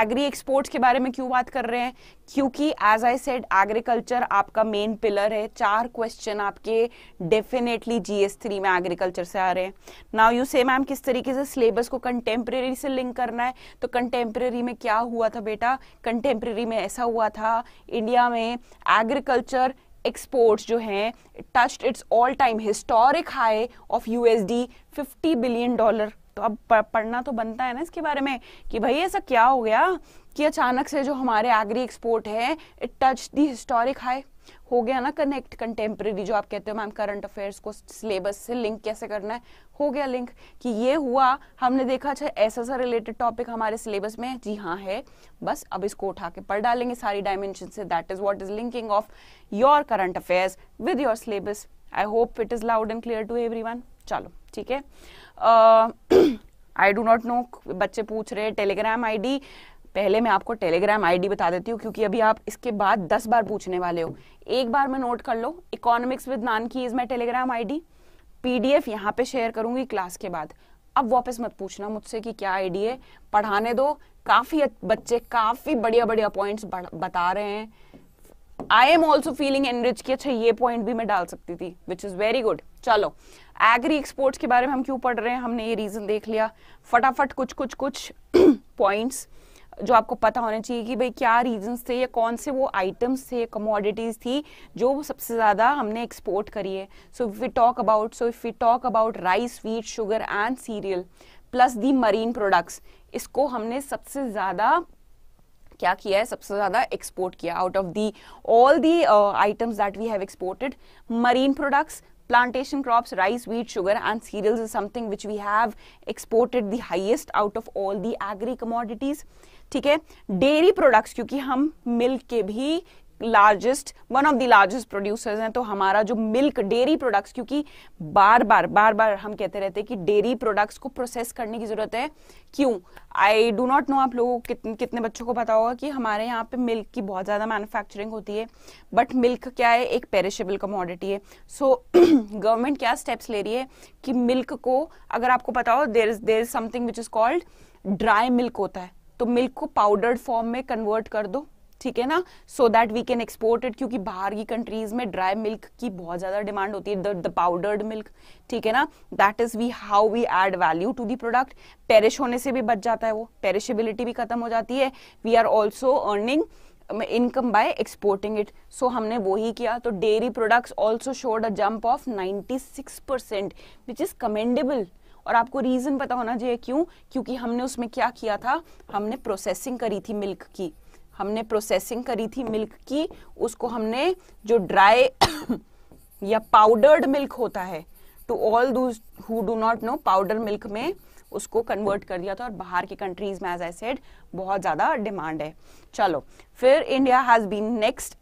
agri exports के बारे में क्यों बात कर रहे हैं क्योंकि एज आई सेड एग्रीकल्चर आपका मेन पिलर है चार क्वेश्चन आपके डेफिनेटली जीएस थ्री में एग्रीकल्चर से आ रहे हैं नाउ यू से मैम किस तरीके से सिलेबस को कंटेम्प्रेरी से लिंक करना है तो कंटेम्प्रेरी में क्या हुआ था बेटा कंटेम्प्रेरी में ऐसा हुआ था इंडिया में एग्रीकल्चर एक्सपोर्ट्स जो हैं touched its all time historic high of U S D fifty billion dollar तो अब पढ़ना तो बनता है ना इसके बारे में कि भाई ऐसा क्या हो गया कि अचानक से जो हमारे एग्री एक्सपोर्ट है it touch the historic high हो गया ना कनेक्ट कंटेम्प्रेरी जो आप कहते हो मैम करंट अफेयर्स को सिलेबस से लिंक कैसे करना है हो गया लिंक कि ये हुआ हमने देखा अच्छा ऐसा सा रिलेटेड टॉपिक हमारे सिलेबस में जी हाँ है बस अब इसको उठा के पढ़ डालेंगे सारी डायमेंशन से that is what is linking of your current affairs with your syllabus I hope it is loud and clear to every चलो ठीक है आई डो नॉट नो बच्चे पूछ रहे टेलीग्राम आई डी पहले मैं आपको टेलीग्राम आईडी बता देती हूँ क्योंकि अभी आप इसके बाद दस बार पूछने वाले हो एक बार में नोट कर लो इकोनॉमिक्स विद नान की is my Telegram D PDF यहाँ पे शेयर करूंगी क्लास के बाद अब वापस मत पूछना मुझसे कि क्या आईडी है पढ़ाने दो काफी बच्चे काफी बढ़िया बढ़िया पॉइंट्स बता रहे हैं I am also feeling enrich की अच्छा ये पॉइंट भी मैं डाल सकती थी विच इज वेरी गुड चलो एग्री एक्सपोर्ट्स के बारे में हम क्यों पढ़ रहे हैं हमने ये रीजन देख लिया फटाफट कुछ कुछ कुछ पॉइंट्स जो आपको पता होना चाहिए कि भाई क्या रीजंस थे या कौन से वो आइटम्स थे कमोडिटीज़ थी जो सबसे ज़्यादा हमने एक्सपोर्ट करी है so if we talk about so if we talk about rice wheat sugar and cereal plus the marine products इसको हमने सबसे ज़्यादा क्या किया है सबसे ज़्यादा एक्सपोर्ट किया out of the all the items that we have exported marine products plantation crops rice wheat sugar and cereals is something which we have exported the highest out of all the agri commodities ठीक है डेयरी प्रोडक्ट्स क्योंकि हम मिल्क के भी largest one of the largest producers हैं तो हमारा जो मिल्क डेयरी प्रोडक्ट्स क्योंकि बार बार बार बार हम कहते रहते हैं कि डेयरी प्रोडक्ट्स को प्रोसेस करने की ज़रूरत है क्यों आई डू नॉट नो आप लोगों को कितने कितने बच्चों को पता होगा कि हमारे यहाँ पे मिल्क की बहुत ज़्यादा मैन्युफैक्चरिंग होती है बट मिल्क क्या है एक पेरिशेबल कमोडिटी है सो गवर्नमेंट क्या स्टेप्स ले रही है कि मिल्क को अगर आपको पता हो there is there is something which is called dry milk होता है तो मिल्क को पाउडर्ड फॉर्म में कन्वर्ट कर दो ठीक है ना so that we can export it क्योंकि बाहर की कंट्रीज में ड्राई मिल्क की बहुत ज्यादा डिमांड होती है द पाउडर्ड मिल्क ठीक है ना that is we how we add value to the product perish होने से भी बच जाता है वो पेरिशेबिलिटी भी खत्म हो जाती है we are also earning income by exporting it so हमने वो ही किया तो dairy products also showed a jump of 96 percent which is commendable और आपको रीज़न पता होना चाहिए क्यों क्योंकि हमने उसमें क्या किया था हमने प्रोसेसिंग करी थी मिल्क की हमने प्रोसेसिंग करी थी मिल्क की उसको हमने जो ड्राई या पाउडर्ड मिल्क होता है to all those who do not know powder milk में उसको कन्वर्ट कर दिया था और बाहर की कंट्रीज में एज आई सेड बहुत ज़्यादा डिमांड है चलो फिर India has been next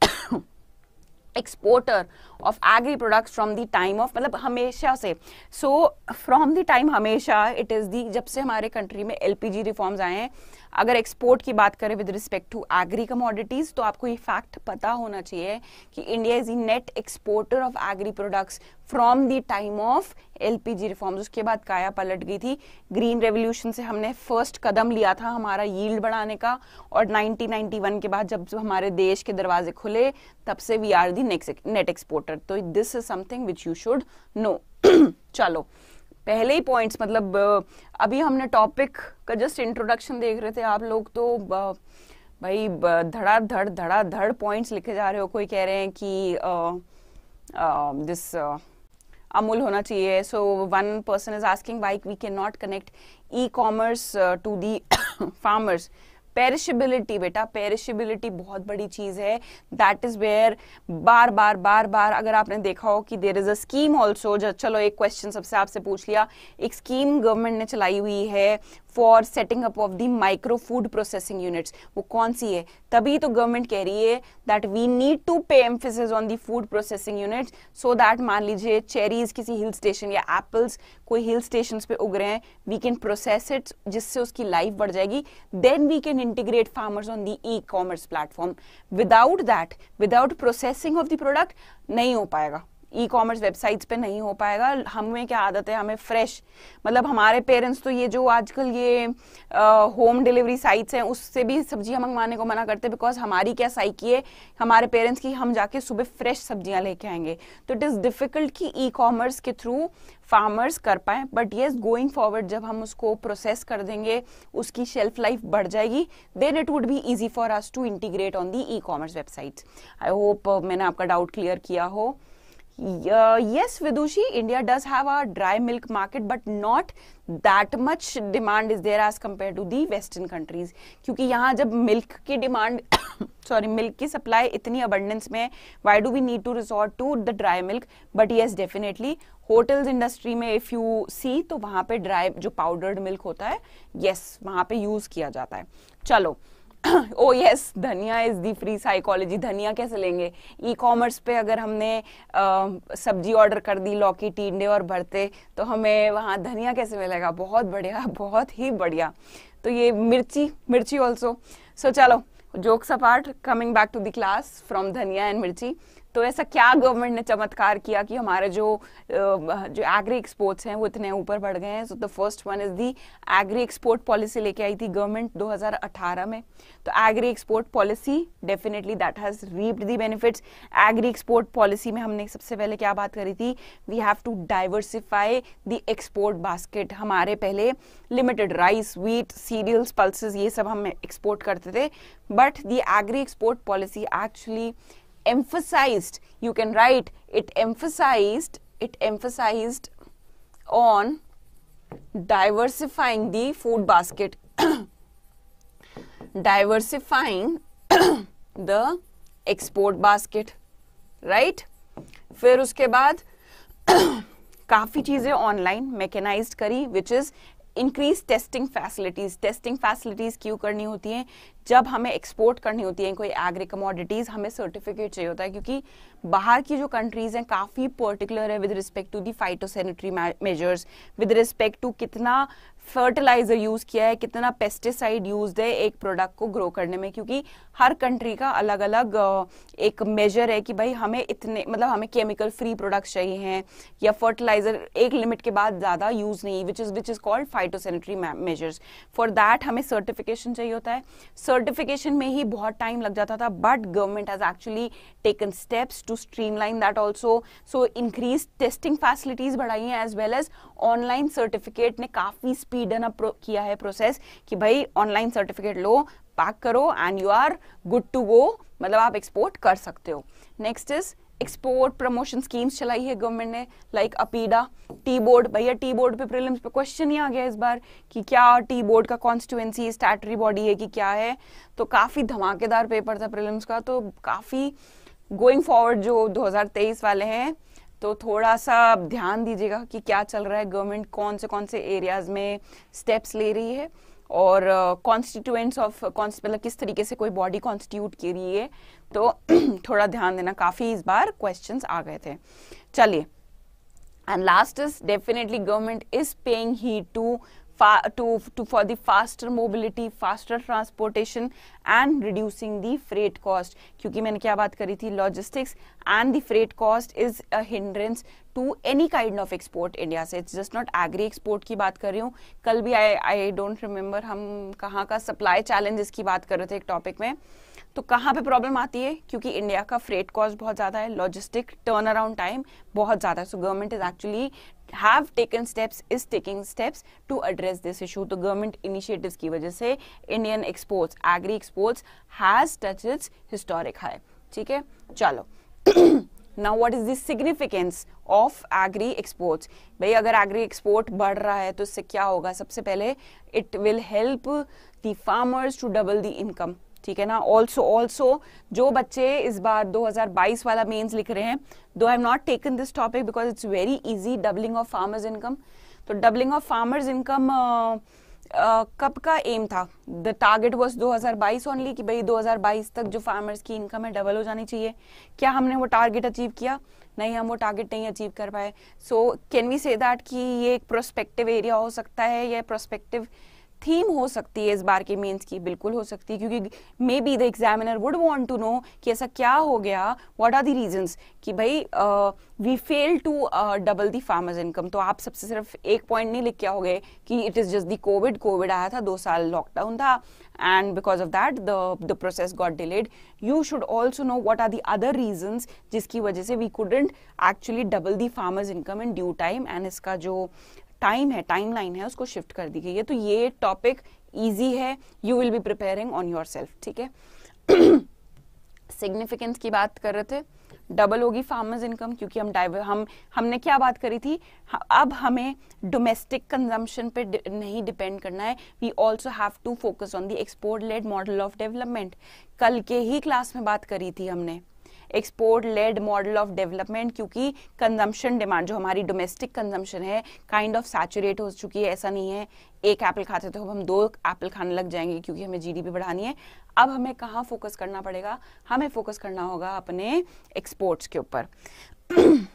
exporter of agri products from the time of मतलब हमेशा से सो फ्रॉम द टाइम हमेशा इट इज़ दी जब से हमारे कंट्री में एलपीजी रिफॉर्म्स आए हैं अगर एक्सपोर्ट की बात करें with respect to agri commodities तो आपको ये फैक्ट पता होना चाहिए कि India is a net exporter of agri products from the time of LPG reforms उसके बाद काया पलट गई थी ग्रीन रेवोल्यूशन से हमने फर्स्ट कदम लिया था हमारा यील्ड बढ़ाने का और 1991 के बाद जब हमारे देश के दरवाजे खुले तब से we are the net exporter तो this is something which you should know चलो पहले ही पॉइंट्स मतलब अभी हमने टॉपिक का जस्ट इंट्रोडक्शन देख रहे थे आप लोग तो भाई धड़ाधड़ धड़ाधड़ पॉइंट्स लिखे जा रहे हो कोई कह रहे हैं कि दिस अमूल होना चाहिए so one person is asking bike we can not connect e commerce to the farmers perishability बेटा पेरिशेबिलिटी बहुत बड़ी चीज़ है दैट इज़ वेयर बार बार बार बार अगर आपने देखा हो कि there is a scheme also चलो एक क्वेश्चन सबसे आपसे पूछ लिया एक स्कीम गवर्नमेंट ने चलाई हुई है for setting up of the micro food processing units वो कौन सी है तभी तो गवर्नमेंट कह रही है that we need to pay emphasis on the food processing units so that मान लीजिए चेरीज किसी हिल स्टेशन या एप्पल्स कोई हिल स्टेशन पे उग रहे हैं वी कैन प्रोसेस इट जिससे उसकी लाइफ बढ़ जाएगी then we can integrate farmers on the e commerce platform without that without processing of the product नहीं हो पाएगा ई कॉमर्स वेबसाइट्स पे नहीं हो पाएगा हमें क्या आदत है हमें फ्रेश मतलब हमारे पेरेंट्स तो ये जो आजकल ये होम डिलीवरी साइट्स हैं उससे भी सब्जियां मंगवाने को मना करते हैं बिकॉज हमारी क्या साइकी है हमारे पेरेंट्स की हम जाके सुबह फ्रेश सब्जियां लेके आएंगे तो इट इज़ डिफ़िकल्ट कि ई कॉमर्स के थ्रू फार्मर्स कर पाएँ बट येस गोइंग फॉरवर्ड जब हम उसको प्रोसेस कर देंगे उसकी शेल्फ लाइफ बढ़ जाएगी then it would be easy for us to integrate on the e commerce websites I hope मैंने आपका डाउट क्लियर किया हो Uh, yes, Vidushi, India does have a dry milk market, but not that much demand is there as compared to the Western countries. क्योंकि यहाँ जब milk की demand, sorry, milk की supply इतनी abundance में, why do we need to resort to the dry milk? But yes, definitely, hotels industry में इफ़ यू सी तो वहाँ पे ड्राई जो पाउडर्ड मिल्क होता है यस yes, वहाँ पे यूज़ किया जाता है चलो oh yes oh, dhania is the free psychology धनिया कैसे लेंगे ई कॉमर्स पे अगर हमने सब्जी ऑर्डर कर दी लौकी टींडे और भरते तो हमें वहाँ धनिया कैसे मिलेगा बहुत बढ़िया बहुत ही बढ़िया तो ये मिर्ची मिर्ची ऑल्सो सो so, चलो jokes apart coming back to the class from dhania and mirchi तो ऐसा क्या गवर्नमेंट ने चमत्कार किया कि हमारे जो जो एग्री एक्सपोर्ट्स हैं वो इतने ऊपर बढ़ गए हैं so the first one is the agri export policy लेके आई थी गवर्नमेंट 2018 में तो agri export policy definitely that has reaped the benefits agri export policy में हमने सबसे पहले क्या बात करी थी we have to diversify the export basket हमारे पहले limited rice wheat cereals pulses ये सब हम एक्सपोर्ट करते थे but the agri export policy actually emphasized you can write it emphasized it emphasized on diversifying the food basket diversifying the export basket right फिर उसके बाद काफ़ी चीज़ें ऑनलाइन मैकेनाइज करी which is increase testing facilities testing facilities क्यों करनी होती है जब हमें एक्सपोर्ट करनी होती है कोई एग्री कमोडिटीज़ हमें सर्टिफिकेट चाहिए होता है क्योंकि बाहर की जो कंट्रीज़ हैं काफ़ी पर्टिकुलर है with respect to the phytosanitary measures with respect to कितना फर्टिलाइज़र यूज़ किया है कितना पेस्टिसाइड यूज है एक प्रोडक्ट को ग्रो करने में क्योंकि हर कंट्री का अलग अलग एक मेजर है कि भाई हमें इतने मतलब हमें केमिकल फ्री प्रोडक्ट्स चाहिए हैं या फर्टिलाइज़र एक लिमिट के बाद ज़्यादा यूज़ नहीं which is which is called phytosanitary measures for that हमें सर्टिफिकेशन चाहिए होता है सर्टिफिकेशन में ही बहुत टाइम लग जाता था but government has actually taken steps to streamline that also so increase testing facilities बढ़ाई हैं as well as online certificate ने काफ़ी स्पीड अप किया है प्रोसेस कि भाई ऑनलाइन सर्टिफिकेट लो पैक करो and you are good to go मतलब आप एक्सपोर्ट कर सकते हो next is export promotion schemes चलाई है गवर्नमेंट ने लाइक अपीडा टी बोर्ड भैया टी बोर्ड पे प्रीलिम्स पे क्वेश्चन ही आ गया इस बार कि क्या टी बोर्ड का कॉन्स्टिट्यूएंसी स्टैटरी बॉडी है कि क्या है तो काफ़ी धमाकेदार पेपर था प्रीलिम्स का तो काफ़ी गोइंग फॉरवर्ड जो 2023 वाले हैं तो थोड़ा सा ध्यान दीजिएगा कि क्या चल रहा है गवर्नमेंट कौन से कौन से एरियाज में स्टेप्स ले रही है और कॉन्स्टिट्यूएंट्स uh, ऑफ मतलब किस तरीके से कोई बॉडी कॉन्स्टिट्यूट की रही है तो थोड़ा ध्यान देना काफी इस बार क्वेश्चंस आ गए थे चलिए and last is definitely government is paying heed to to to for the faster mobility faster transportation and reducing the freight cost क्योंकि मैंने क्या बात करी थी logistics and the freight cost is a to any kind of export India से it's just not agri export की बात कर रही हूँ कल भी आई आई डोंट रिमेंबर हम कहाँ का सप्लाई चैलेंजेस की बात कर रहे थे एक टॉपिक में तो कहाँ पे प्रॉब्लम आती है क्योंकि इंडिया का फ्रेट कॉस्ट बहुत ज़्यादा है लॉजिस्टिक टर्न अराउंड टाइम बहुत ज़्यादा है so government is actually have taken steps is taking steps to address this issue तो गवर्नमेंट इनिशिएटिव की वजह से Indian exports agri exports has touch its historic high ठीक है चलो now what is the significance of agri exports भाई अगर एग्री एक्सपोर्ट बढ़ रहा है तो इससे क्या होगा सबसे पहले it will help the farmers to double the income ठीक है ना ऑल्सो ऑल्सो जो बच्चे इस बार 2022 वाला मेंस लिख रहे हैं though I am not taken this topic because it's very easy doubling of farmers income तो डबलिंग ऑफ फार्मर्स इनकम कब का एम था द टारगेट वॉज 2022 ओनली कि भाई 2022 तक जो फार्मर्स की इनकम है डबल हो जानी चाहिए क्या हमने वो टारगेट अचीव किया नहीं हम वो टारगेट नहीं अचीव कर पाए so can we say that कि ये एक प्रोस्पेक्टिव एरिया हो सकता है या प्रोस्पेक्टिव थीम हो सकती है इस बार के मेंस की बिल्कुल हो सकती है क्योंकि maybe the examiner would want to know कि ऐसा क्या हो गया व्हाट आर द रीजंस कि भाई we fail to double the farmers income तो आप सबसे सिर्फ एक पॉइंट नहीं लिख के हो गए कि it is just the covid covid आया था दो साल लॉकडाउन था and because of that the process got delayed you should also know what are the other reasons जिसकी वजह से we couldn't actually double the farmers income in due time and इसका जो टाइम है टाइम लाइन है उसको शिफ्ट कर दी गई है तो ये टॉपिक ईजी है you will be preparing on yourself ठीक है सिग्निफिकेंस की बात कर रहे थे डबल होगी फार्मर्स इनकम क्योंकि हम डाइवर हम हमने क्या बात करी थी अब हमें डोमेस्टिक कंजम्पशन पे नहीं डिपेंड करना है we also have to focus on the export led model of development कल के ही क्लास में बात करी थी हमने export led model of development क्योंकि कंजम्पशन डिमांड जो हमारी डोमेस्टिक कंजम्पशन है काइंड ऑफ सैचुरेट हो चुकी है ऐसा नहीं है एक एप्पल खाते तो अब हम दो एप्पल खाने लग जाएंगे क्योंकि हमें जीडीपी बढ़ानी है अब हमें कहाँ फोकस करना पड़ेगा हमें फोकस करना होगा अपने एक्सपोर्ट्स के ऊपर हम्म।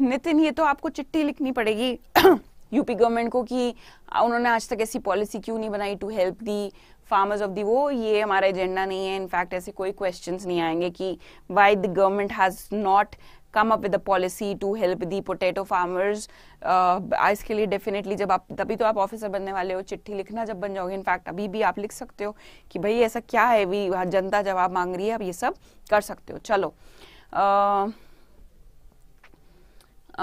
नितिन ये तो आपको चिट्ठी लिखनी पड़ेगी यूपी गवर्नमेंट को कि उन्होंने आज तक ऐसी पॉलिसी क्यों नहीं बनाई to help the farmers of the वो ये हमारा एजेंडा नहीं है इनफैक्ट ऐसे कोई क्वेश्चन नहीं आएंगे कि why the government has not come up with a policy to help the potato farmers इसके लिए डेफिनेटली जब आप तभी तो आप ऑफिसर बनने वाले हो चिट्ठी लिखना जब बन जाओगे इनफैक्ट अभी भी आप लिख सकते हो कि भाई ऐसा क्या है भी जनता जवाब मांग रही है आप ये सब कर सकते हो चलो uh,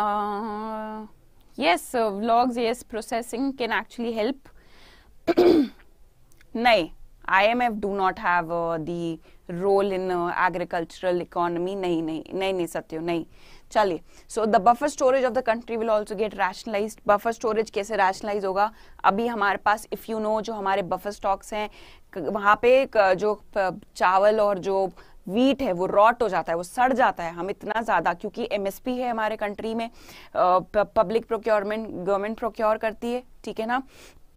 uh, yes so logs yes processing can actually help nahi IMF do not have uh, the role in uh, agricultural economy nahi nahi nahi nahi satyo nahi चलिए so the buffer storage of the country will also get rationalise buffer storage कैसे रैशनलाइज होगा अभी हमारे पास इफ़ यू नो जो हमारे बफर स्टॉक्स हैं वहाँ पे जो चावल और जो वीट है वो रॉट हो जाता है वो सड़ जाता है हम इतना ज़्यादा क्योंकि एमएसपी है हमारे कंट्री में पब्लिक प्रोक्योरमेंट गवर्नमेंट प्रोक्योर करती है ठीक है ना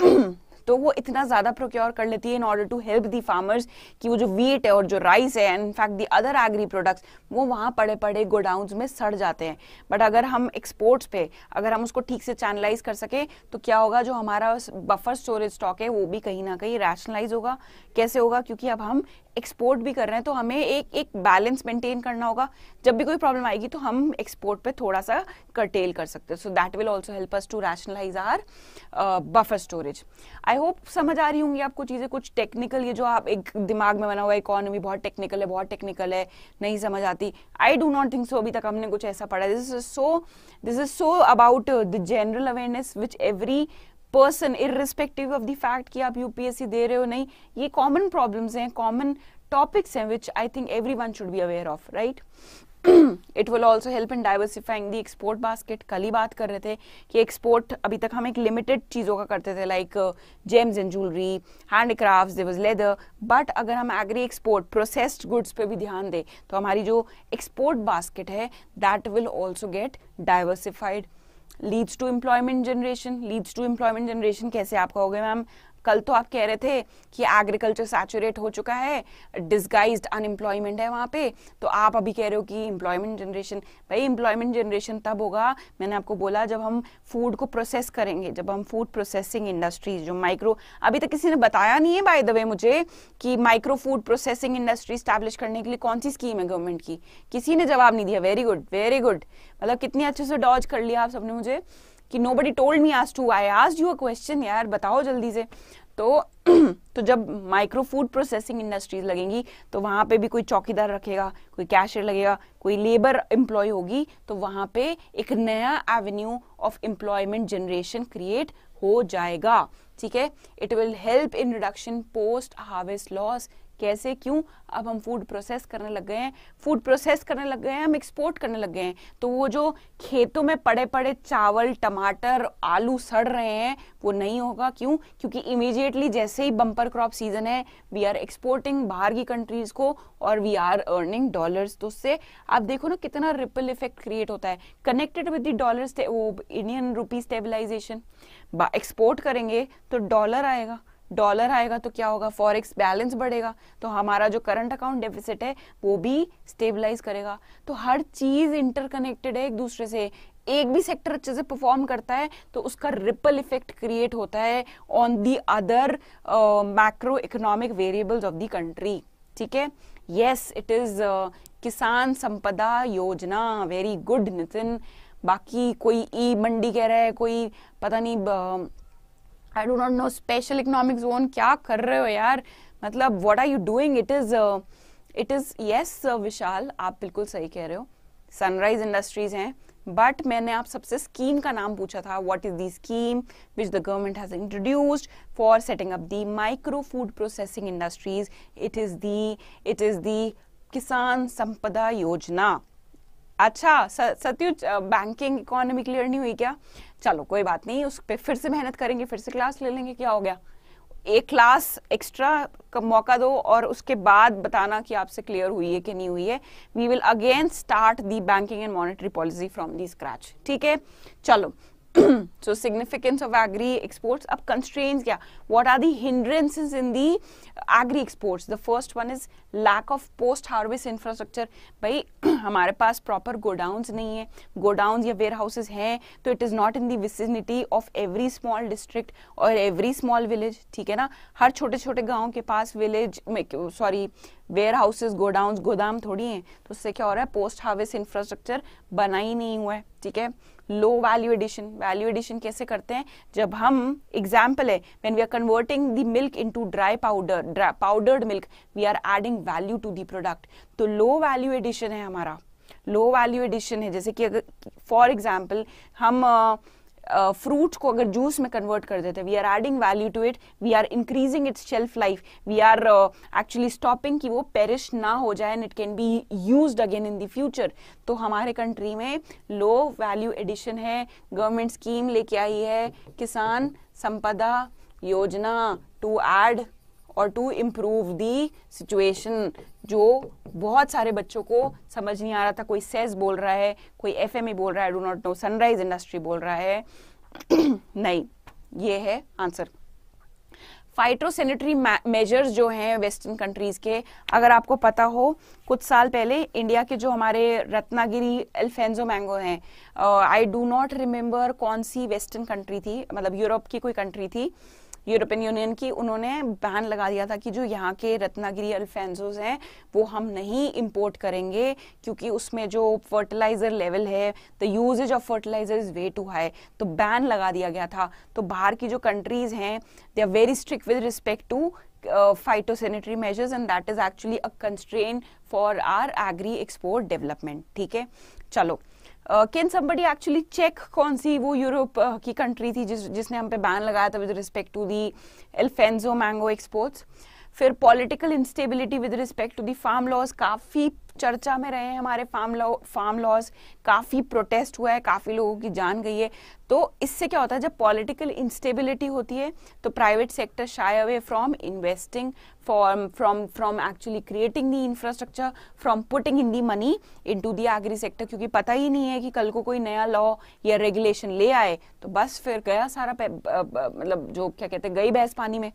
तो वो इतना ज़्यादा प्रोक्योर कर लेती है in order to help the farmers कि वो जो वीट है और जो राइस है and fact the other agri products वो वहाँ पड़े पड़े गोडाउन में सड़ जाते हैं बट अगर हम एक्सपोर्ट्स पे अगर हम उसको ठीक से चैनलाइज कर सके तो क्या होगा जो हमारा बफर स्टोरेज स्टॉक है वो भी कहीं ना कहीं रैशनलाइज होगा कैसे होगा क्योंकि अब हम एक्सपोर्ट भी कर रहे हैं तो हमें एक एक बैलेंस मेंटेन करना होगा जब भी कोई प्रॉब्लम आएगी तो हम एक्सपोर्ट पे थोड़ा सा कर्टेल कर सकते हैं so that will also help us to rationalise our buffer storage I hope समझ आ रही होंगी आपको चीज़ें कुछ टेक्निकल ये जो आप एक दिमाग में बना हुआ इकोनॉमी बहुत टेक्निकल है बहुत टेक्निकल है नहीं समझ आती I do not think so अभी तक हमने कुछ ऐसा पढ़ा this is so this is so about the general awareness which every person irrespective of the fact कि आप यूपीएससी दे रहे हो नहीं ये कॉमन प्रॉब्लम्स हैं कॉमन टॉपिक्स हैं which I think everyone should be aware of right it will also help in diversifying the export basket कल ही बात कर रहे थे कि एक्सपोर्ट अभी तक हम एक लिमिटेड चीज़ों का करते थे like gems and jewellery handcraft craft was leather but अगर हम एग्री एक्सपोर्ट प्रोसेस्ड गुड्स पर भी ध्यान दें तो हमारी जो एक्सपोर्ट बास्केट है that will also get diversified leads to employment generation leads to employment generation कैसे आप कहोगे मैम कल तो आप कह रहे थे कि एग्रीकल्चर सैचुरेट हो चुका है डिस्गाइज अनएम्प्लॉयमेंट है वहाँ पे तो आप अभी कह रहे हो कि एम्प्लॉयमेंट जनरेशन भाई इंप्लॉयमेंट जनरेशन तब होगा मैंने आपको बोला जब हम फूड को प्रोसेस करेंगे जब हम फूड प्रोसेसिंग इंडस्ट्रीज जो माइक्रो अभी तक किसी ने बताया नहीं है बाय द वे मुझे कि micro food processing industry establish करने के लिए कौन सी स्कीम है गवर्नमेंट की किसी ने जवाब नहीं दिया वेरी गुड वेरी गुड मतलब कितने अच्छे से डॉज कर लिया आप सबने मुझे कि नो बडी टोल्ड मी आज टू आई आज यू अ क्वेश्चन यार बताओ जल्दी से तो तो जब माइक्रो फूड प्रोसेसिंग इंडस्ट्रीज लगेंगी तो वहां पे भी कोई चौकीदार रखेगा कोई कैशियर लगेगा कोई लेबर एम्प्लॉय होगी तो वहां पे एक नया avenue of employment generation create हो जाएगा ठीक है it will help in reduction post harvest loss कैसे क्यों अब हम फूड प्रोसेस करने लग गए हैं फूड प्रोसेस करने लग गए हैं हम एक्सपोर्ट करने लग गए हैं तो वो जो खेतों में पड़े पड़े चावल टमाटर आलू सड़ रहे हैं वो नहीं होगा क्यों क्योंकि इमीजिएटली जैसे ही बम्पर क्रॉप सीजन है वी आर एक्सपोर्टिंग बाहर की कंट्रीज को और वी आर अर्निंग डॉलर्स तो उससे आप देखो ना कितना रिपल इफेक्ट क्रिएट होता है कनेक्टेड विद द डॉलर वो इंडियन रुपी स्टेबिलाईजेशन एक्सपोर्ट करेंगे तो डॉलर आएगा डॉलर आएगा तो क्या होगा फॉरेक्स बैलेंस बढ़ेगा तो हमारा जो करंट अकाउंट डेफिसिट है वो भी स्टेबलाइज करेगा तो हर चीज इंटरकनेक्टेड है एक दूसरे से एक भी सेक्टर अच्छे से परफॉर्म करता है तो उसका रिपल इफेक्ट क्रिएट होता है on the other macro economic variables of the country ठीक है यस इट इज किसान संपदा योजना वेरी गुड नितिन बाकी कोई ई मंडी कह रहा है कोई पता नहीं I do not know special economic zone क्या कर रहे हो यार मतलब what are you doing it is it is yes Vishal आप बिल्कुल सही कह रहे हो सनराइज इंडस्ट्रीज हैं बट मैंने आप सबसे स्कीम का नाम पूछा था what is the scheme which the government has introduced for setting up the micro food processing industries it is the it is the Kisan Sampada योजना अच्छा सत्यु बैंकिंग इकोनॉमी क्लियर नहीं हुई क्या चलो कोई बात नहीं उस पर फिर से मेहनत करेंगे फिर से क्लास ले लेंगे क्या हो गया एक क्लास एक्स्ट्रा का मौका दो और उसके बाद बताना कि आपसे क्लियर हुई है कि नहीं हुई है we will again start the banking and monetary policy from the scratch ठीक है चलो so significance of agri exports ab constraints kya what are the hindrances in the agri exports the first one is lack of post harvest infrastructure bhai हमारे पास प्रॉपर गोडाउंस नहीं है गोडाउंस या वेयर हाउसेज हैं तो it is not in the vicinity of every small district और एवरी स्मॉल विलेज ठीक है ना हर छोटे छोटे गांव के पास विलेज में सॉरी वेयर हाउसेज गोडाउन गोदाम थोड़ी हैं तो उससे क्या हो रहा है पोस्ट हार्वेस्ट इंफ्रास्ट्रक्चर बना ही नहीं हुआ है ठीक है low value addition value addition कैसे करते हैं जब हम एग्जाम्पल है when we are converting the milk into dry powder powdered milk we are adding value to the product तो लो वैल्यू एडिशन है हमारा लो वैल्यू एडिशन है जैसे कि अगर फॉर एग्जाम्पल हम uh, फ्रूट को अगर जूस में कन्वर्ट कर देते हैं we are adding value to it we are increasing its shelf life we are actually stopping कि वो पेरिश ना हो जाए and it can be use again in the future तो हमारे कंट्री में लो वैल्यू एडिशन है गवर्नमेंट स्कीम लेके आई है किसान संपदा योजना टू एड और टू इम्प्रूव दी सिचुएशन जो बहुत सारे बच्चों को समझ नहीं आ रहा था कोई सेज बोल रहा है कोई एफ बोल रहा है do not know sunrise industry बोल रहा है नहीं ये है आंसर फाइट्रोसेनेटरी मेजर्स जो हैं वेस्टर्न कंट्रीज़ के अगर आपको पता हो कुछ साल पहले इंडिया के जो हमारे रत्नागिरी एल्फेंजो मैंगो हैं आई डू नॉट रिमेम्बर कौन सी वेस्टर्न कंट्री थी मतलब यूरोप की कोई कंट्री थी uh, यूरोपियन यूनियन की उन्होंने बैन लगा दिया था कि जो यहाँ के रत्नागिरी अल्फेंजोज हैं वो हम नहीं इम्पोर्ट करेंगे क्योंकि उसमें जो फर्टिलाइज़र लेवल है the uses of fertilizer is way too high तो बैन लगा दिया गया था तो बाहर की जो कंट्रीज़ हैं they are very strict with respect to phytosanitary measures and that is actually a constrain for our agri export development ठीक है चलो कैन समबडी एक्चुअली चेक कौन सी वो यूरोप uh, की कंट्री थी जिस जिसने हम पे बैन लगाया था with respect to the Alphonso mango exports फिर political instability with respect to the farm laws काफ़ी चर्चा में रहे हैं हमारे फार्म लॉ फार्म लॉज काफ़ी प्रोटेस्ट हुआ है काफ़ी लोगों की जान गई है तो इससे क्या होता है जब पॉलिटिकल इंस्टेबिलिटी होती है तो private sector shy away from investing from from actually creating the infrastructure from putting in the money into the agri sector क्योंकि पता ही नहीं है कि कल को कोई नया लॉ या रेगुलेशन ले आए तो बस फिर गया सारा मतलब जो क्या कहते हैं गई बहस पानी में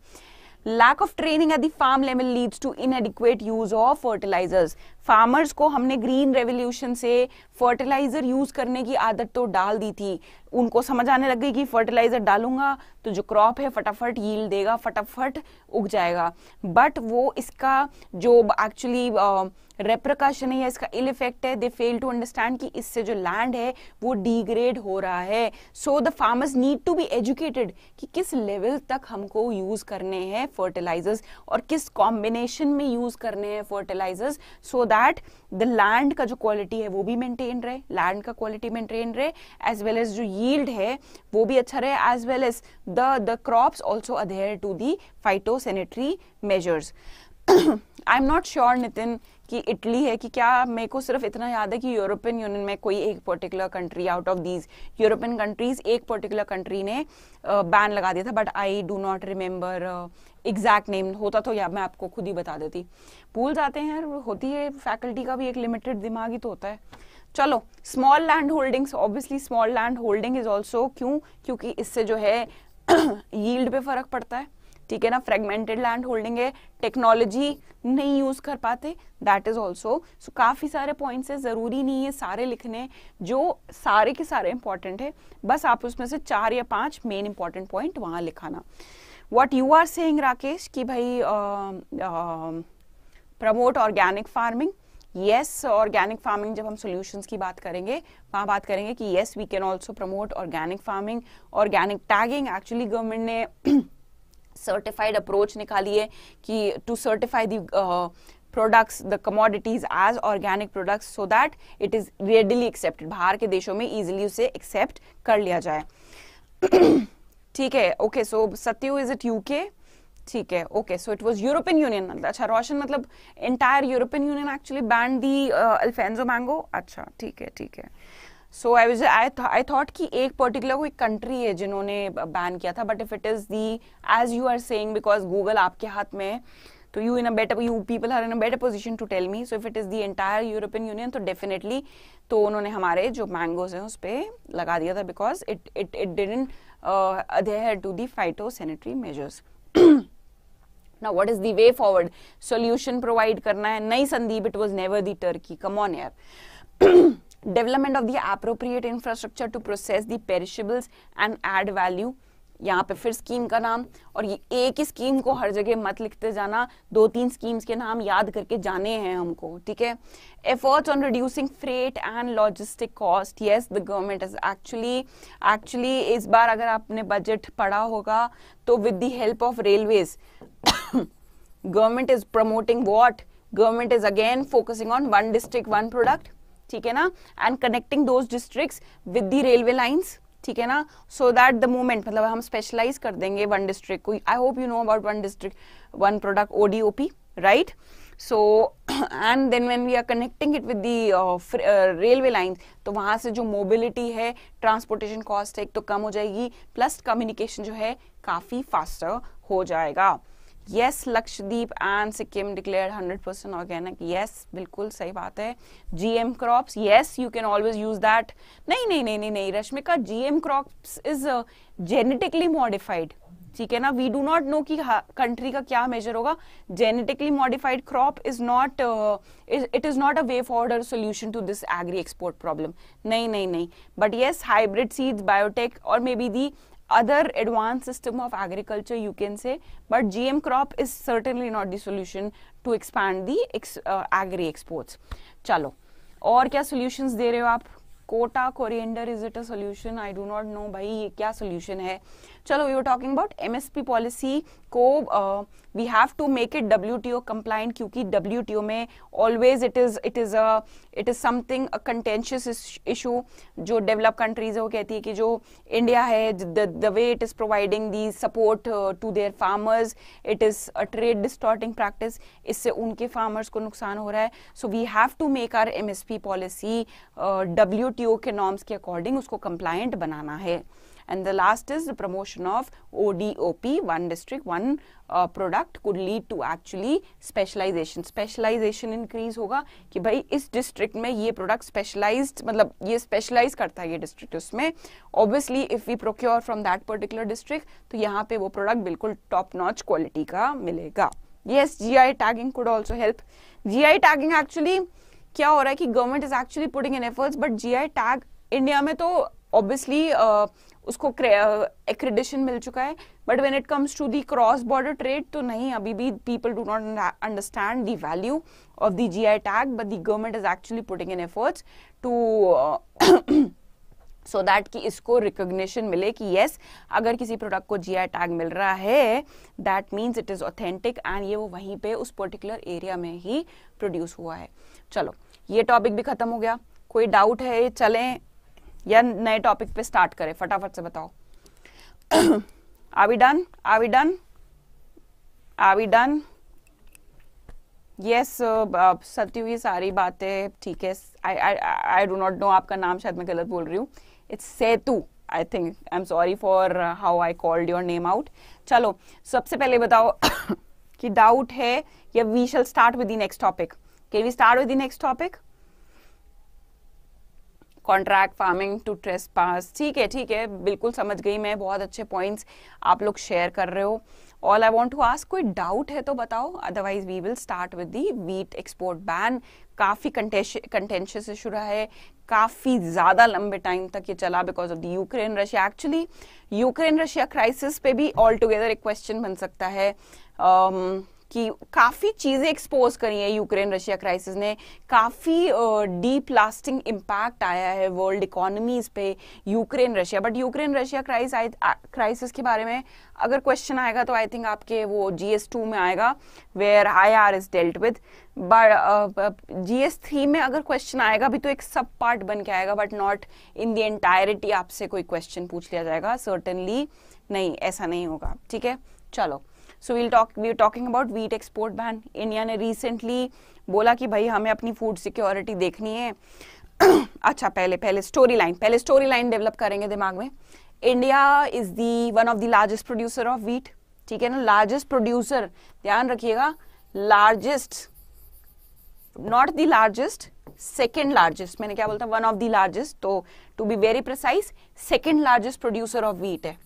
lack of training at the farm level leads to inadequate use of fertilizers farmers को हमने green revolution से fertilizer use करने की आदत तो डाल दी थी उनको समझ आने लग गई कि fertilizer डालूंगा तो जो crop है फटाफट yield देगा फटाफट उग जाएगा but वो इसका जो actually uh, रेप्रकाशन है इसका इल इफेक्ट है दे फेल टू अंडरस्टैंड कि इससे जो लैंड है वो डिग्रेड हो रहा है so the farmers need to be educated कि किस लेवल तक हमको यूज करने हैं फर्टिलाइजर्स और किस कॉम्बिनेशन में यूज करने हैं fertilizers so that the land का जो क्वालिटी है वो भी मेंटेन रहे लैंड का क्वालिटी मेंटेन रहे एज वेल एज जो यील्ड है वो भी अच्छा रहे as well as the the crops also to the phytosanitary measures I am not sure Nitin कि इटली है कि क्या मेरे को सिर्फ इतना याद है कि यूरोपियन यूनियन में कोई एक particular country out of these European countries एक पर्टिकुलर कंट्री ने बैन लगा दिया था but I do not remember exact name होता तो या मैं आपको खुद ही बता देती भूल जाते हैं होती है फैकल्टी का भी एक लिमिटेड दिमाग ही तो होता है चलो small land holdings obviously small land holding is also क्यों क्योंकि इससे जो है यील्ड पे फर्क पड़ता है ठीक है ना फ्रेगमेंटेड लैंड होल्डिंग है टेक्नोलॉजी नहीं यूज़ कर पाते दैट इज़ ऑल्सो सो काफ़ी सारे पॉइंट्स है ज़रूरी नहीं है सारे लिखने जो सारे के सारे इंपॉर्टेंट है बस आप उसमें से चार या पांच मेन इंपॉर्टेंट पॉइंट वहाँ लिखाना वॉट यू आर से राकेश कि भाई promote organic farming yes organic farming जब हम सोल्यूशंस की बात करेंगे वहाँ बात करेंगे कि yes we can also promote organic farming organic tagging actually government ने सर्टिफाइड अप्रोच निकाली है कि to certify the products the commodities as organic products so that it is readily accepted बाहर के देशों में इजिली उसे एक्सेप्ट कर लिया जाए ठीक है okay so Satyu is it UK ठीक है okay so it was European Union अच्छा रोशन मतलब entire European Union actually banned the Alphonso mango अच्छा ठीक है ठीक है सो I was I I thought कि एक पर्टिकुलर कोई कंट्री है जिन्होंने बैन किया था but if it is the as you are saying because Google आपके हाथ में है तो you in a better you people are in a better position to tell me so if it is the entire European Union तो डेफिनेटली तो उन्होंने हमारे जो मैंगोज हैं उस पर लगा दिया था because it it it didn't adhere to the phytosanitary measures. now what is the way forward solution provide karna hai nahi sandeep it was never the turkey come on air development of the appropriate infrastructure to process the perishables and add value यहाँ पे फिर स्कीम का नाम और ये एक ही स्कीम को हर जगह मत लिखते जाना दो तीन स्कीम्स के नाम याद करके जाने हैं हमको ठीक है efforts on reducing freight and logistic cost yes the government is actually actually इस बार अगर आपने बजट पढ़ा होगा तो with the help of railways government is promoting what government is again focusing on one district one product ठीक है ना and connecting those district with the railway lines ठीक है ना सो दैट द मोमेंट मतलब हम स्पेशलाइज कर देंगे वन डिस्ट्रिक्ट को I hope you know about one district one product ODOP right so and then when we are connecting it with the railway line तो वहाँ से जो मोबिलिटी है ट्रांसपोर्टेशन कॉस्ट है एक तो कम हो जाएगी प्लस कम्युनिकेशन जो है काफ़ी फास्टर हो जाएगा yes Lakshadweep and Sikkim declare hundred percent organic yes बिल्कुल सही बात है GM crops yes you can always use that नहीं नहीं नहीं नहीं नहीं Rashmika GM crops is genetically modified ठीक है ना वी डू नॉट नो कि कंट्री का क्या मेजर होगा genetically modified crop is not it is not a way forward solution to this agri export problem नहीं नहीं नहीं but yes hybrid seeds biotech और maybe the other advanced system of agriculture you can say but gm crop is certainly not the solution to expand the ex, uh, agri exports chalo aur kya solutions de rahe ho aap Kota coriander is it a solution i do not know bhai ye kya solution hai चलो we were talking about MSP policy को we have to make it W T O compliant क्योंकि डब्ल्यू टी ओ में always it is it is at it is something a contentious issue जो डेवलप कंट्रीज है वो कहती है कि जो इंडिया है the way it is providing the support to their farmers it is a trade distorting practice इससे उनके फार्मर्स को नुकसान हो रहा है so we have to make our M S P policy W T O के नॉर्म्स के अकॉर्डिंग उसको कंप्लाइंट बनाना है And the last is the promotion of ODOP, one district, one uh, product could lead to actually specialization. Specialization increase hoga ki bhai is district mein ye product specialized matlab ye specialize karta hai ye district usme Obviously if we procure from that particular district to yahan pe wo product bilkul top notch quality ka milega Yes, GI tagging could also help. GI tagging actually क्या हो रहा है कि government is actually putting in efforts but GI tag India में तो ऑब्वियसली uh, उसको एक्रेडिशन मिल चुका है but when it comes to the cross border trade तो नहीं अभी भी people do not understand the value of the G I tag but the government is actually putting in efforts to so that कि इसको रिकोगशन मिले कि येस yes, अगर किसी प्रोडक्ट को जी आई टैग मिल रहा है that means it is authentic and ये वो वहीं पे उस पर्टिकुलर एरिया में ही प्रोड्यूस हुआ है चलो ये टॉपिक भी ख़त्म हो गया कोई डाउट है चलें या नए टॉपिक पे स्टार्ट करें फटाफट से बताओ आवी डन आवी डन आवी डन यस सती हुई सारी बातें ठीक है I I I do not know आपका नाम शायद मैं गलत बोल रही हूँ it's Setu I think I am sorry for how I called your name out चलो सबसे पहले बताओ कि डाउट है या we shall start with the next topic can we start with the next topic contract farming to trespass ठीक है ठीक है बिल्कुल समझ गई मैं बहुत अच्छे पॉइंट्स आप लोग शेयर कर रहे हो all I want to ask कोई डाउट है तो बताओ otherwise we will start with the wheat export ban काफ़ी कंटेंशियस इशू रहा है काफ़ी ज़्यादा लंबे टाइम तक ये चला because of the Ukraine Russia actually Ukraine Russia crisis पे भी ऑल टुगेदर एक क्वेश्चन बन सकता है um, कि काफ़ी चीज़ें एक्सपोज करी हैं यूक्रेन रशिया क्राइसिस ने काफ़ी डीप लास्टिंग इम्पैक्ट आया है वर्ल्ड इकोनॉमीज़ पे Ukraine Russia but Ukraine Russia cris crisis के बारे में अगर क्वेश्चन आएगा तो आई थिंक आपके वो जी एस टू में आएगा where I R is dealt with but G S three में अगर क्वेश्चन आएगा भी तो एक सब पार्ट बन के आएगा but not in the entirety आपसे कोई क्वेश्चन पूछ लिया जाएगा सर्टनली नहीं ऐसा नहीं होगा ठीक है चलो so we'll talk we talking about wheat export ban India ने रिसेंटली बोला कि भाई हमें अपनी फूड सिक्योरिटी देखनी है अच्छा पहले पहले स्टोरी लाइन पहले स्टोरी लाइन डेवलप करेंगे दिमाग में India is the one of the largest producer of wheat ठीक है ना लार्जेस्ट प्रोड्यूसर ध्यान रखिएगा largest not the largest second largest मैंने क्या बोलता वन ऑफ द लार्जेस्ट तो to be very precise second largest producer of wheat है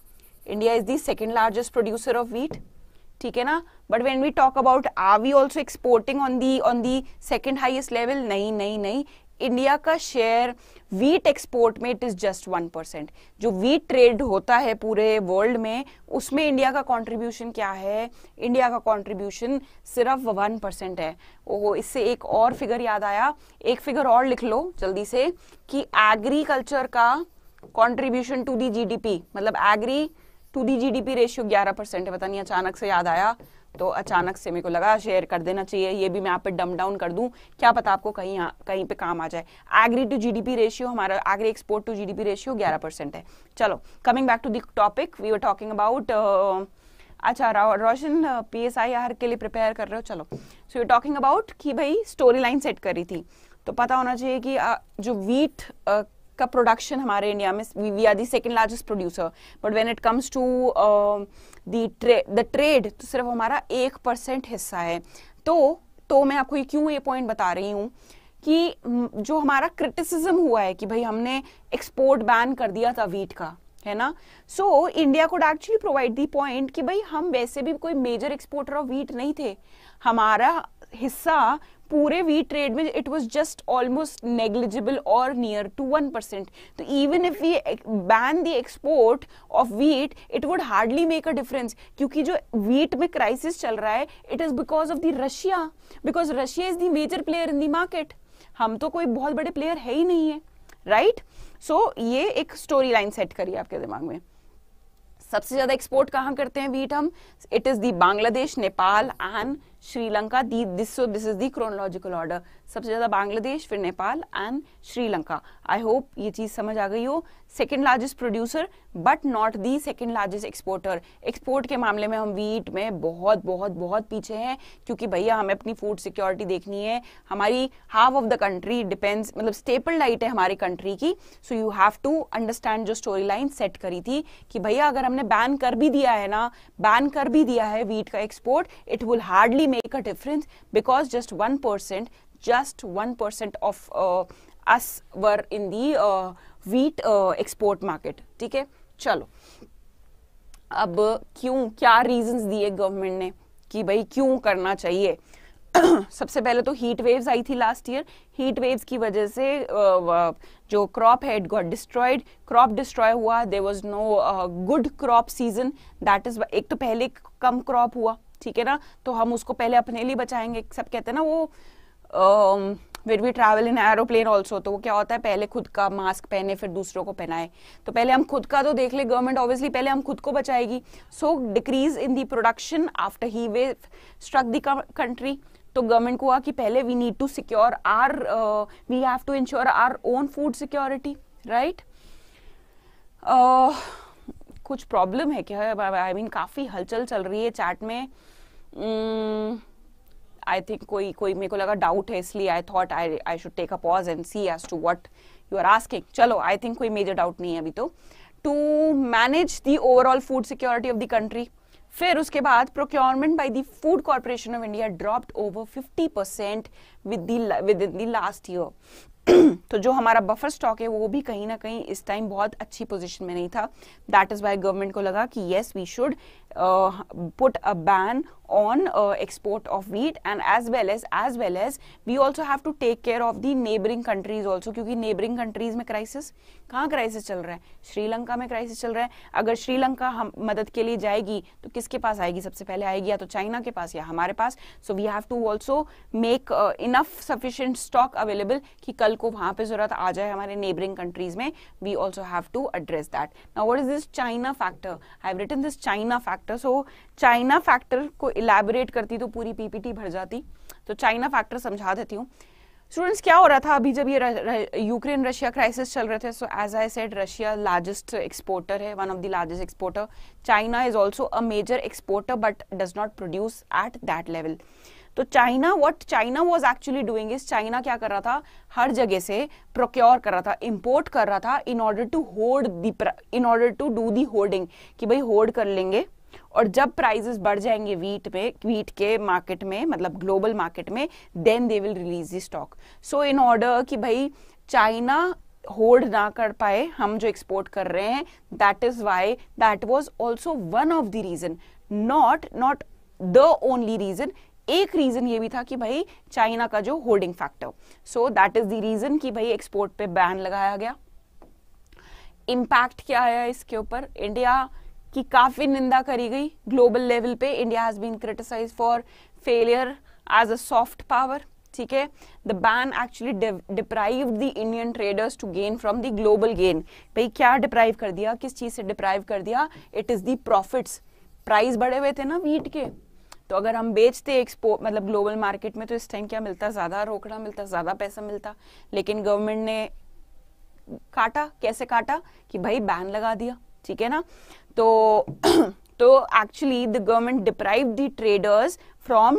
India is the second largest producer of wheat ठीक है ना but when we talk about are we also exporting on the on the second highest level नहीं नहीं नहीं इंडिया का शेयर वीट एक्सपोर्ट में it is just one percent जो वीट ट्रेड होता है पूरे वर्ल्ड में उसमें इंडिया का कॉन्ट्रीब्यूशन क्या है इंडिया का कॉन्ट्रीब्यूशन सिर्फ वन परसेंट है ओहो इससे एक और फिगर याद आया एक फिगर और लिख लो जल्दी से कि एग्रीकल्चर का कॉन्ट्रीब्यूशन टू दी जीडीपी मतलब agri to the GDP ratio 11 percent है पता नहीं अचानक से याद आया तो अचानक से मेरे को लगा शेयर कर देना चाहिए ये भी मैं आप पे डम डाउन कर दूं क्या पता आपको कहीं आ, कहीं पे काम आ जाए एग्री टू जीडीपी रेशियो हमारा agri export to GDP ratio 11 percent है चलो coming back to the topic we are talking about अच्छा Roshan P S I R के लिए प्रिपेयर कर रहे हो चलो सो यू टॉकिंग अबाउट कि भाई स्टोरी लाइन सेट करी थी तो पता होना चाहिए कि uh, जो वीट का प्रोडक्शन हमारे इंडिया में we are the second largest producer but when it comes to the the trade तो सिर्फ हमारा एक परसेंट हिस्सा है तो तो मैं आपको ये क्यों ये पॉइंट बता रही हूँ कि जो हमारा क्रिटिसिज्म हुआ है कि भाई हमने एक्सपोर्ट बैन कर दिया था वीट का है ना so India could actually provide the point कि भाई हम वैसे भी कोई मेजर एक्सपोर्टर ऑफ वीट नहीं थे हमारा हिस्सा पूरे वी ट्रेड में it was just almost negligible और नियर टू वन परसेंट तो even if we ban the export of wheat it would hardly make a difference क्योंकि जो वीट में क्राइसिस चल रहा है it is because of the Russia because Russia is the major player in the market हम तो कोई बहुत बड़े प्लेयर है ही नहीं है राइट right? सो so, ये एक स्टोरी लाइन सेट करिए आपके दिमाग में सबसे ज्यादा एक्सपोर्ट कहां करते हैं वीट हम it is the Bangladesh Nepal and Sri Lanka the this so this is the chronological order सबसे ज़्यादा बांग्लादेश फिर Nepal and Sri Lanka I hope ये चीज़ समझ आ गई हो second largest producer but not the second largest exporter export के मामले में हम वीट में बहुत बहुत बहुत पीछे हैं क्योंकि भैया हमें अपनी फूड सिक्योरिटी देखनी है हमारी half of the country depends मतलब स्टेपल डाइट है हमारी कंट्री की so you have to understand जो स्टोरी लाइन सेट करी थी कि भैया अगर हमने बैन कर भी दिया है ना बैन कर भी दिया है वीट का export it will hardly make a difference because just one percent just one percent of us were in the uh, wheat export market ठीक है चलो अब क्यों क्या रीजंस दिए गवर्नमेंट ने कि भाई क्यों करना चाहिए सबसे पहले तो हीट वेव्स आई थी लास्ट ईयर हीट वेव्स की वजह से uh, जो क्रॉप है it got destroyed crop destroy हुआ there was no good crop season that is एक तो पहले कम क्रॉप हुआ ठीक है ना तो हम उसको पहले अपने लिए बचाएंगे सब कहते हैं ना वो uh, where we travel in aeroplane also तो वो क्या होता है पहले खुद का मास्क पहने फिर दूसरों को पहनाए तो पहले हम खुद का तो देख ले गवर्नमेंट ऑब्वियसली पहले हम खुद को बचाएगी so decrease in the production after heat wave struck the country तो गवर्नमेंट को हुआ कि पहले we need to secure our we have to ensure our own food security right कुछ प्रॉब्लम है क्या आई I मीन mean, काफ़ी हलचल चल रही है चैट में hmm, आई थिंक कोई कोई मेरे को लगा डाउट है इसलिए I thought I I should take a pause and see as to what you are asking चलो आई थिंक कोई मेजर डाउट नहीं है अभी तो to manage the overall food security of the country फिर उसके बाद procurement by the Food Corporation of India dropped over fifty percent with with in the last year तो जो हमारा बफर स्टॉक है वो भी कहीं ना कहीं इस टाइम बहुत अच्छी पोजीशन में नहीं था दैट इज वाई गवर्नमेंट को लगा कि yes we should put a ban on uh, export of wheat and as well as as well as we also have to take care of the neighboring countries also क्योंकि neighboring countries में crisis कहाँ crisis चल रहा है श्रीलंका में crisis चल रहा है अगर श्रीलंका हम मदद के लिए जाएगी तो किसके पास आएगी सबसे पहले आएगी या तो चाइना के पास या हमारे पास so we have to also make enough sufficient stock available कि कल को वहाँ पे ज़रूरत आ जाए हमारे नेबरिंग कंट्रीज़ में we also have to address that now what is this China factor I have written this China factor so China factor को इलेबोरेट करती तो पूरी पीपीटी भर जाती तो चाइना फैक्टर समझा देती हूँ स्टूडेंट्स क्या हो रहा था अभी जब ये यूक्रेन रशिया क्राइसिस चल रहे थे so as I said Russia largest exporter है one of the largest exporter China is also a major exporter but does not produce at that level तो China what China was actually doing is China क्या कर रहा था हर जगह से प्रोक्योर कर रहा था इम्पोर्ट कर रहा था in order to hold in order to do the holding कि भाई होल्ड कर लेंगे और जब प्राइजेस बढ़ जाएंगे वीट में वीट के मार्केट में मतलब ग्लोबल मार्केट में then they will release the stock so in order कि भाई चाइना होल्ड ना कर पाए हम जो एक्सपोर्ट कर रहे हैं that is why that was also one of the reason not not the only reason एक रीजन ये भी था कि भाई चाइना का जो holding factor so that is the reason कि भाई एक्सपोर्ट पे बैन लगाया गया इम्पैक्ट क्या आया इसके ऊपर इंडिया कि काफ़ी निंदा करी गई ग्लोबल लेवल पे India has been criticise for failure as a soft power ठीक है the ban actually deprive the Indian traders to gain from the global gain भाई क्या डिप्राइव कर दिया किस चीज़ से डिप्राइव कर दिया it is the profits price बढ़े हुए थे ना वीट के तो अगर हम बेचते एक्सपोर्ट मतलब ग्लोबल मार्केट में तो इस टाइम क्या मिलता ज़्यादा रोकड़ा मिलता ज़्यादा पैसा मिलता लेकिन गवर्नमेंट ने काटा कैसे काटा कि भाई बैन लगा दिया ठीक है ना तो तो actually the government deprive the traders from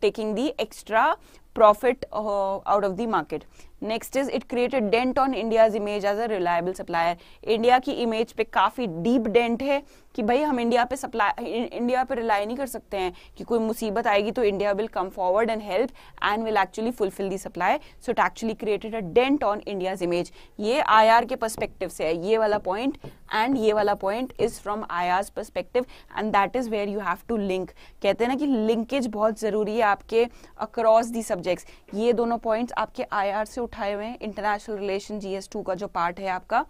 taking the extra profit out of the market next is it created dent on India's image as a reliable supplier India की इमेज पे काफी डीप डेंट है कि भाई हम इंडिया पे सप्लाई इंडिया पे रिलाई नहीं कर सकते हैं कि कोई मुसीबत आएगी तो India will come forward and help and will actually fulfil the supply so it actually created a dent on India's image ये आई के परस्पेक्टिव से है ये वाला पॉइंट एंड ये वाला point is from I R perspective and that is where you have to link कहते हैं ना कि लिंकेज बहुत ज़रूरी है आपके अक्रॉस दी सब्जेक्ट्स ये दोनों पॉइंट्स आपके आई से उठाए हुए हैं इंटरनेशनल रिलेशन जी का जो पार्ट है आपका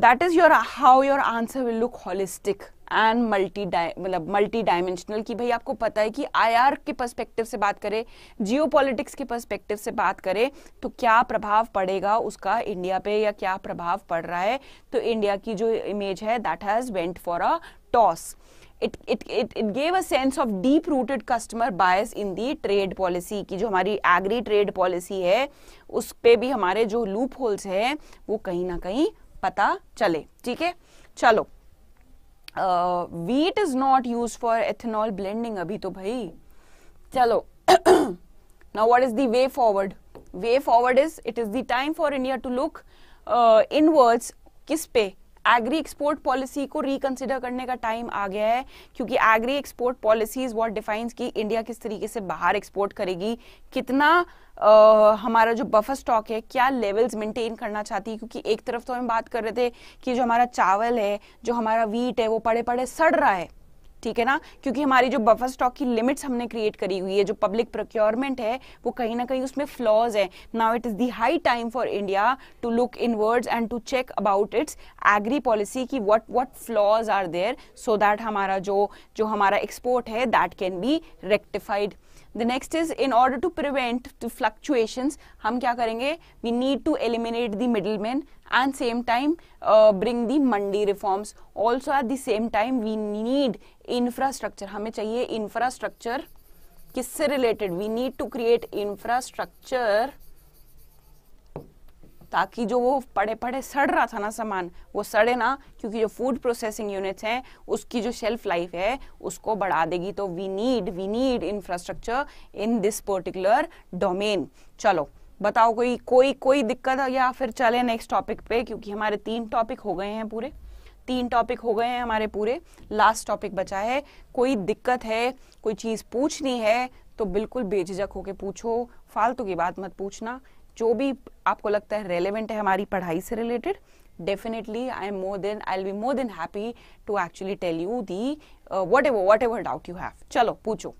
that is your how your answer will look holistic and multi मतलब मल्टी डायमेंशनल कि भाई आपको पता है कि आईआर के पर्सपेक्टिव से बात करें जियोपॉलिटिक्स के पर्सपेक्टिव से बात करें तो क्या प्रभाव पड़ेगा उसका इंडिया पे या क्या प्रभाव पड़ रहा है तो इंडिया की जो इमेज है that has went for a toss it it it it gave a sense of deep rooted customer bias in the trade policy की जो हमारी एग्री ट्रेड पॉलिसी है उस पर भी हमारे जो लूप होल्स हैं वो कहीं ना कहीं पता चले ठीक है चलो wheat is not use for ethanol blending अभी तो भाई चलो now what is the way forward way forward is it is the time for India to look inwards किस पे एग्री एक्सपोर्ट पॉलिसी को रिकंसिडर करने का टाइम आ गया है क्योंकि agri export policy is what defines कि इंडिया किस तरीके से बाहर एक्सपोर्ट करेगी कितना uh, आ, हमारा जो बफर स्टॉक है क्या लेवल्स मेंटेन करना चाहती है क्योंकि एक तरफ तो हम बात कर रहे थे कि जो हमारा चावल है जो हमारा वीट है वो पड़े पड़े सड़ रहा है ठीक है ना क्योंकि हमारी जो बफर स्टॉक की लिमिट्स हमने क्रिएट करी हुई है जो पब्लिक प्रोक्योरमेंट है वो कहीं ना कहीं उसमें फ्लॉज है now it is the high time for India to look words and to check about its agri policy की what what flaws are there so that हमारा जो जो हमारा एक्सपोर्ट है that can be rectified the next is in order to prevent the fluctuations हम क्या करेंगे we need to eliminate the middleman and same time bring the mandi reforms also at the same time we need infrastructure हमें चाहिए इंफ्रास्ट्रक्चर किससे related we need to create infrastructure ताकि जो वो पड़े पड़े सड़ रहा था ना सामान वो सड़े ना क्योंकि जो फूड प्रोसेसिंग यूनिट्स हैं उसकी जो शेल्फ लाइफ है उसको बढ़ा देगी तो we need we need infrastructure in this particular domain चलो बताओ कोई कोई कोई दिक्कत या फिर चले नेक्स्ट टॉपिक पे क्योंकि हमारे तीन टॉपिक हो गए हैं पूरे तीन टॉपिक हो गए हैं हमारे पूरे लास्ट टॉपिक बचा है कोई दिक्कत है कोई चीज़ पूछनी है तो बिल्कुल बेझिझक होके पूछो फालतू की बात मत पूछना जो भी आपको लगता है रेलिवेंट है हमारी पढ़ाई से related definitely i am more than i'll be more than happy to actually tell you the uh, whatever whatever doubt you have chalo pucho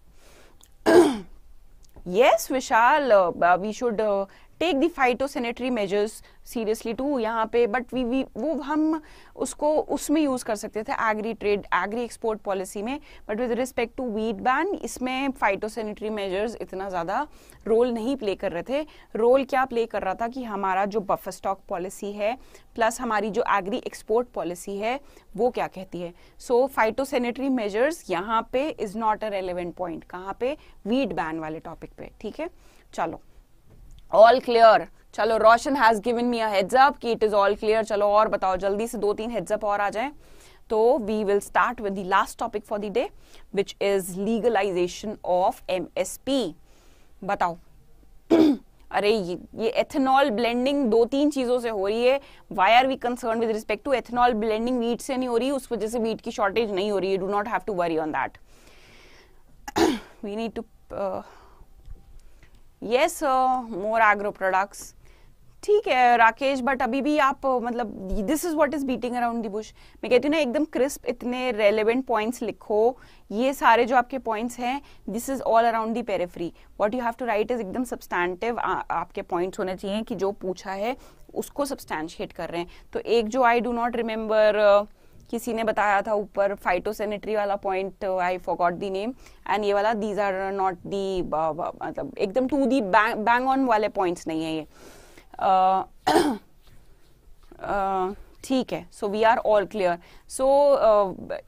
yes vishal uh, we should uh, take the phytosanitary measures seriously too यहाँ पे बट वी वी वो हम उसको उसमें यूज़ कर सकते थे agri trade agri export policy में but with respect to wheat ban इसमें फाइटोसेनेटरी मेजर्स इतना ज़्यादा रोल नहीं प्ले कर रहे थे रोल क्या प्ले कर रहा था कि हमारा जो बफर स्टॉक पॉलिसी है प्लस हमारी जो एग्री एक्सपोर्ट पॉलिसी है वो क्या कहती है सो फाइटोसेनेटरी मेजर्स यहाँ पे is not a relevant point कहाँ पे वीट बैन वाले टॉपिक पे ठीक है चलो ऑल क्लियर चलो Roshan has given me a heads up कि इट इज ऑल क्लियर चलो और बताओ जल्दी से दो तीन हेड्स अप और आ जाए तो we will start with the last topic for the day which is legalisation of MSP बताओ अरे ये ये एथेनॉल ब्लेंडिंग दो तीन चीजों से हो रही है why are we concern with respect to ethanol blending wheat से नहीं हो रही उस वजह से वीट की शॉर्टेज नहीं हो रही do not have to worry on that we need to use more agro products ठीक है राकेश बट अभी भी आप मतलब this is what is beating around the bush मैं कहती हूँ ना एकदम क्रिस्प इतने रेलेवेंट पॉइंट्स लिखो ये सारे जो आपके पॉइंट्स हैं this is all around the periphery what you have to write is एकदम सब्सटैंटिव आपके पॉइंट्स होने चाहिए कि जो पूछा है उसको सब्सटैंशिएट कर रहे हैं तो एक जो आई डू नॉट रिमेंबर किसी ने बताया था ऊपर फाइटोसेनेटरी वाला point I forgot the name and ये वाला दीज आर नॉट दी मतलब एकदम टू दी बैंग ऑन वाले पॉइंट्स नहीं है ये uh, uh, ठीक है so we are all clear so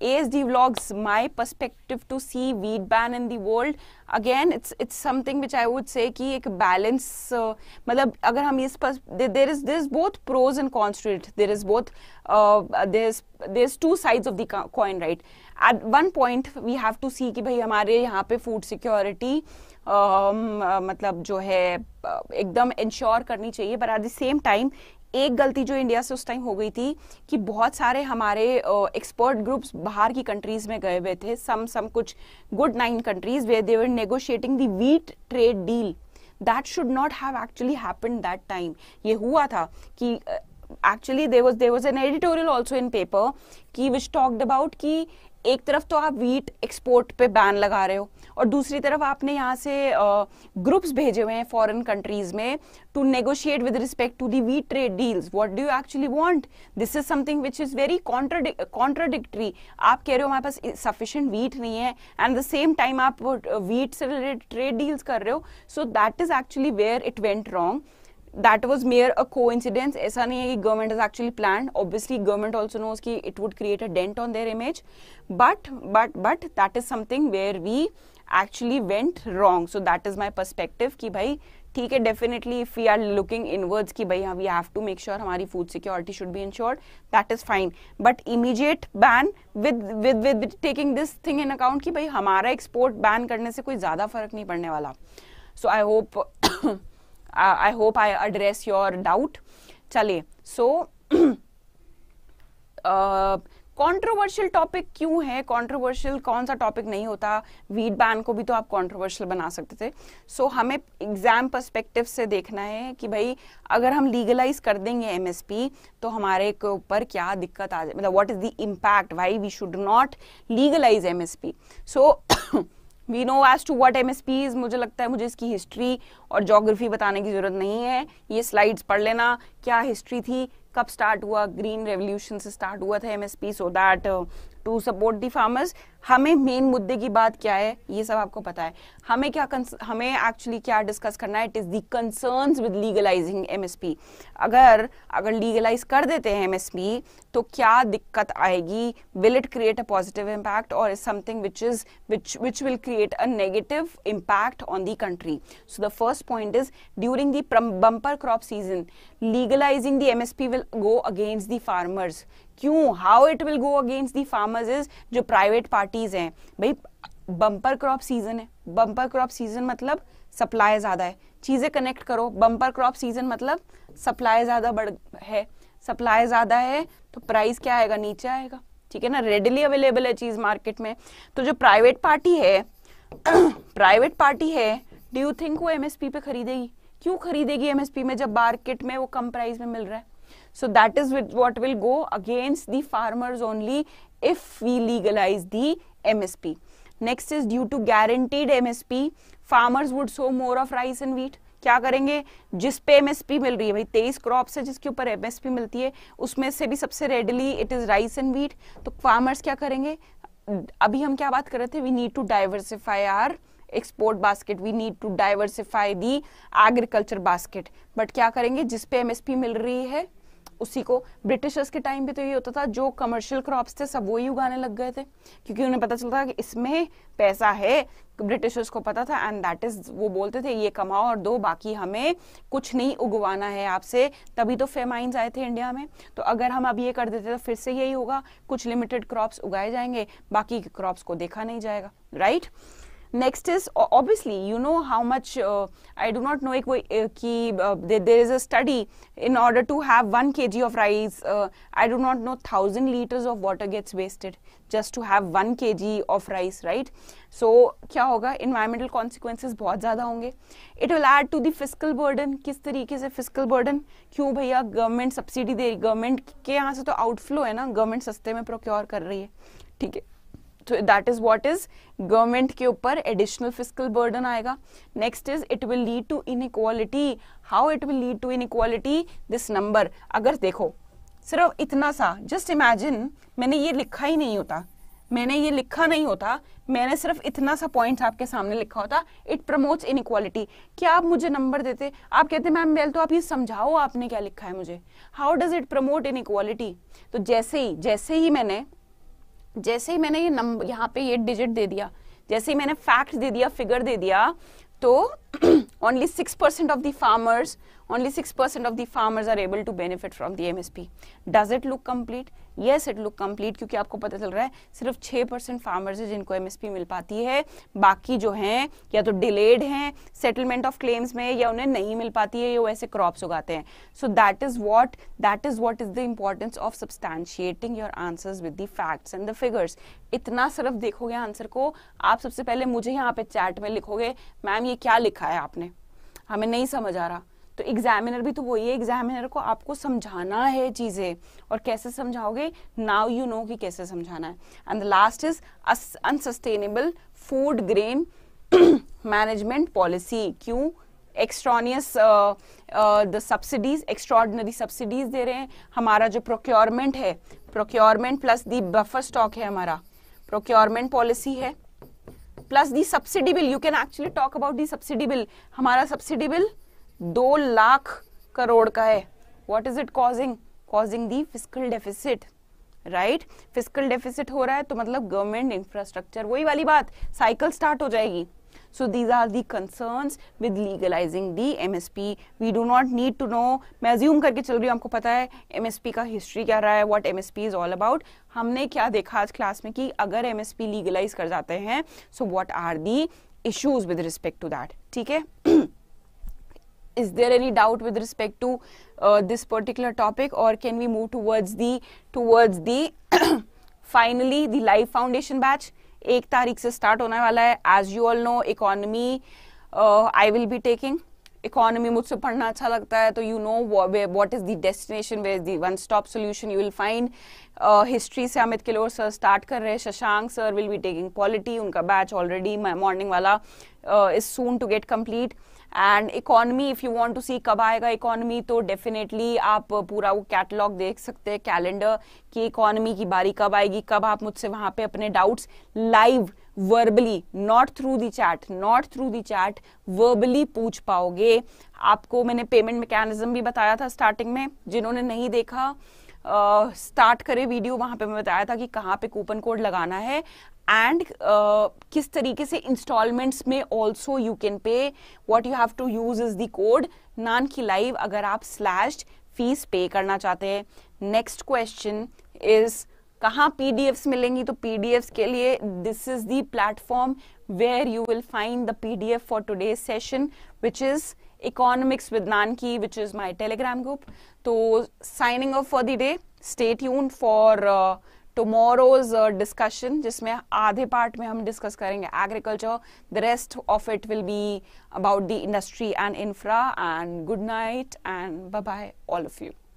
as the vlogs my perspective to see wheat ban in the world again it's it's something which I would say कि एक बैलेंस uh, मतलब अगर हम इस पर there is this both pros and cons there is both there is two side of the coin right at one point we have to see कि भाई हमारे यहाँ पे फूड सिक्योरिटी um, Uh, मतलब जो है uh, एकदम इंश्योर करनी चाहिए but at the same time एक गलती जो इंडिया से उस टाइम हो गई थी कि बहुत सारे हमारे एक्सपर्ट ग्रुप्स बाहर की कंट्रीज में गए हुए थे सम सम कुछ गुड नाइन कंट्रीज वे they were negotiating the wheat trade deal that should not have actually happen that time ये हुआ था कि actually there was there was an editorial also in paper की विच टॉक्ड अबाउट की एक तरफ तो आप वीट एक्सपोर्ट पे बैन लगा रहे हो और दूसरी तरफ आपने यहाँ से ग्रुप्स भेजे हुए हैं फॉरेन कंट्रीज में to negotiate with respect to the wheat trade deals what do you actually want this is something which is very contradictory आप कह रहे हो हमारे पास सफिशियंट वीट नहीं है एंड द सेम टाइम आप वीट से रिलेटेड ट्रेड डील्स कर रहे हो so that is actually where it went wrong that was mere a coincidence ऐसा नहीं है कि government is actually plan obviously government also knows की it would create a dent on their image but but but that is something where we actually went wrong so that is my perspective कि भाई ठीक है definitely if we are looking words कि भाई we have to make sure हमारी food security should be ensured that is fine but immediate ban with with with taking this thing in account कि भाई हमारा एक्सपोर्ट बैन करने से कोई ज़्यादा फर्क नहीं पड़ने वाला so I hope I hope I address your doubt चलिए सो कंट्रोवर्शियल टॉपिक क्यों है कंट्रोवर्शियल कौन सा टॉपिक नहीं होता वीट बैन को भी तो आप कंट्रोवर्शियल बना सकते थे सो so, हमें एग्जाम परस्पेक्टिव से देखना है कि भाई अगर हम लीगलाइज कर देंगे एमएसपी तो हमारे के ऊपर क्या दिक्कत आ जाए मतलब what is the impact why we should not legalise P so we know as to what um मुझे लगता है मुझे इसकी हिस्ट्री और जोग्राफी बताने की ज़रूरत नहीं है ये स्लाइड्स पढ़ लेना क्या हिस्ट्री थी कब स्टार्ट हुआ ग्रीन रेवोल्यूशन से स्टार्ट हुआ था M S P so that to support the farmers हमें मेन मुद्दे की बात क्या है ये सब आपको पता है हमें क्या हमें एक्चुअली क्या डिस्कस करना है it is the concern with legalising MSP अगर अगर लीगलाइज कर देते हैं एमएसपी तो क्या दिक्कत आएगी will it create a positive impact और is something which is which which will create a negative impact on the country so the first point is during the bumper crop season legalizing the MSP will go against the farmers क्यों how it will go against the farmers is जो प्राइवेट पार्टीज हैं भाई बम्पर क्रॉप सीजन है बम्पर क्रॉप सीजन मतलब सप्लाई ज़्यादा है चीज़ें कनेक्ट करो बम्पर क्रॉप सीजन मतलब सप्लाई ज़्यादा बढ़ है सप्लाई ज़्यादा है तो प्राइस क्या आएगा नीचे आएगा ठीक है ना रेडली अवेलेबल है चीज़ मार्केट में तो जो प्राइवेट पार्टी है प्राइवेट पार्टी है डू यू थिंक वो एमएसपी पे खरीदेगी क्यों खरीदेगी एमएसपी में जब मार्केट में वो कम प्राइस में मिल रहा है So that is what will go against the farmers only if we legalize the MSP. Next is due to guaranteed MSP, farmers would sow more of rice and wheat. क्या करेंगे जिस पे एमएसपी मिल रही है भाई तेईस क्रॉप्स है जिसके ऊपर एमएसपी मिलती है उसमें से भी सबसे readily it is rice and wheat तो फार्मर्स क्या करेंगे अभी हम क्या बात कर रहे थे we need to diversify our export basket we need to diversify the agriculture basket but क्या करेंगे जिस पे एमएसपी मिल रही है उसी को ब्रिटिशर्स के टाइम भी तो ये होता था जो कमर्शियल क्रॉप्स थे सब वही उगाने लग गए थे क्योंकि उन्हें पता चलता था कि इसमें पैसा है ब्रिटिशर्स को पता था एंड दैट इज वो बोलते थे ये कमाओ और दो बाकी हमें कुछ नहीं उगवाना है आपसे तभी तो फेमाइंस आए थे इंडिया में तो अगर हम अब ये कर देते तो फिर से यही होगा कुछ लिमिटेड क्रॉप्स उगाए जाएंगे बाकी क्रॉप्स को देखा नहीं जाएगा right right? Next is obviously you know how much I do not know एक कि there is a study in order to have one K G of rice I do not know thousand litres of water gets wasted just to have one K G of rice right so क्या होगा इन्वायरमेंटल कॉन्सिक्वेंसेज बहुत ज़्यादा होंगे it will add to the physical burden किस तरीके से फिजिकल बर्डन क्यों भैया गवर्नमेंट सब्सिडी दे रही गवर्नमेंट के यहाँ से तो आउटफ्लो है ना गवर्नमेंट सस्ते में प्रोक्योर कर रही है ठीक है that is what is government के ऊपर एडिशनल फिजिकल बर्डन आएगा next is it will lead to inequality how it will lead to inequality this number अगर देखो सिर्फ इतना सा जस्ट इमेजिन मैंने ये लिखा ही नहीं होता मैंने ये लिखा नहीं होता मैंने सिर्फ इतना सा पॉइंट आपके सामने लिखा होता इट प्रमोट्स इनक्वालिटी क्या आप मुझे नंबर देते आप कहते मैम वेल तो आप ये समझाओ आपने क्या लिखा है मुझे how does it promote inequality तो जैसे ही जैसे ही मैंने जैसे ही मैंने ये नंबर यहाँ पे ये डिजिट दे दिया जैसे ही मैंने फैक्ट दे दिया फिगर दे दिया तो only six percent of the farmers only 6% of the farmers are able to benefit from the MSP. Does it look complete? Yes, it look complete क्योंकि आपको पता चल रहा है सिर्फ 6% परसेंट फार्मर्स है जिनको एमएसपी मिल पाती है बाकी जो हैं या तो डिलेड हैं सेटलमेंट ऑफ क्लेम्स में या उन्हें नहीं मिल पाती है या वैसे ऐसे क्रॉप्स उगाते हैं so that is what that is what is the importance of substantiating your answers with the facts and the figures इतना सिर्फ देखोगे आंसर को आप सबसे पहले मुझे यहाँ पे चैट में लिखोगे मैम ये क्या लिखा है आपने हमें नहीं समझ आ रहा तो एग्जामिनर भी तो वही है एग्जामिनर को आपको समझाना है चीज़ें और कैसे समझाओगे नाउ यू नो कि कैसे समझाना है and the last is unsustainable food grain management policy क्यों extraneous the subsidies extraordinary subsidies दे रहे हैं हमारा जो प्रोक्योरमेंट है procurement plus the buffer stock है हमारा प्रोक्योरमेंट पॉलिसी है plus the subsidy bill you can actually talk about the subsidy bill हमारा सब्सिडी बिल दो लाख करोड़ का है what is it causing causing the physical deficit right physical deficit हो रहा है तो मतलब गवर्नमेंट इंफ्रास्ट्रक्चर वही वाली बात साइकिल स्टार्ट हो जाएगी so these are the concerns with legalizing the msp we do not need to know मैं assume करके चल रही हूँ आपको पता है msp का history क्या रहा है what msp is all about हमने क्या देखा आज क्लास में कि अगर msp legalize कर जाते हैं so what are the issues with respect to that ठीक है is there any doubt with respect to uh, this particular topic or can we move towards the towards the finally the live foundation batch एक तारीख से स्टार्ट होने वाला है as you all know economy I will be taking economy मुझसे पढ़ना अच्छा लगता है तो you know what is the destination way is the one stop solution you will find history से अमित किलोर सर स्टार्ट कर रहे हैं Shashank sir will be taking polity उनका बैच ऑलरेडी मॉर्निंग वाला is soon to get complete and economy if you want to see कब आएगा इकॉनमी तो डेफिनेटली आप पूरा वो कैटलॉग देख सकते हैं कैलेंडर की इकोनमी की बारी कब आएगी कब आप मुझसे वहां पे अपने doubts live verbally not through the chat not through the chat verbally पूछ पाओगे आपको मैंने पेमेंट मैकेनिज्म भी बताया था स्टार्टिंग में जिन्होंने नहीं देखा स्टार्ट uh, करे वीडियो वहां पे मैं बताया था कि कहाँ पे कूपन कोड लगाना है एंड uh, किस तरीके से इंस्टॉलमेंट्स में also you can pay what you have to use is the code नान की लाइव अगर आप स्लैश फीस पे करना चाहते हैं नेक्स्ट क्वेश्चन इज कहाँ एफ्स मिलेंगी तो एफ्स के लिए this is the platform where you will find the P D F for today session which is economics with नान की which is my Telegram group तो signing off for the day stay यून फॉर टूमोरोज डिस्कशन uh, जिसमें आधे पार्ट में हम डिस्कस करेंगे agriculture the rest of it will be about the industry and infra and good night and bye bye all of you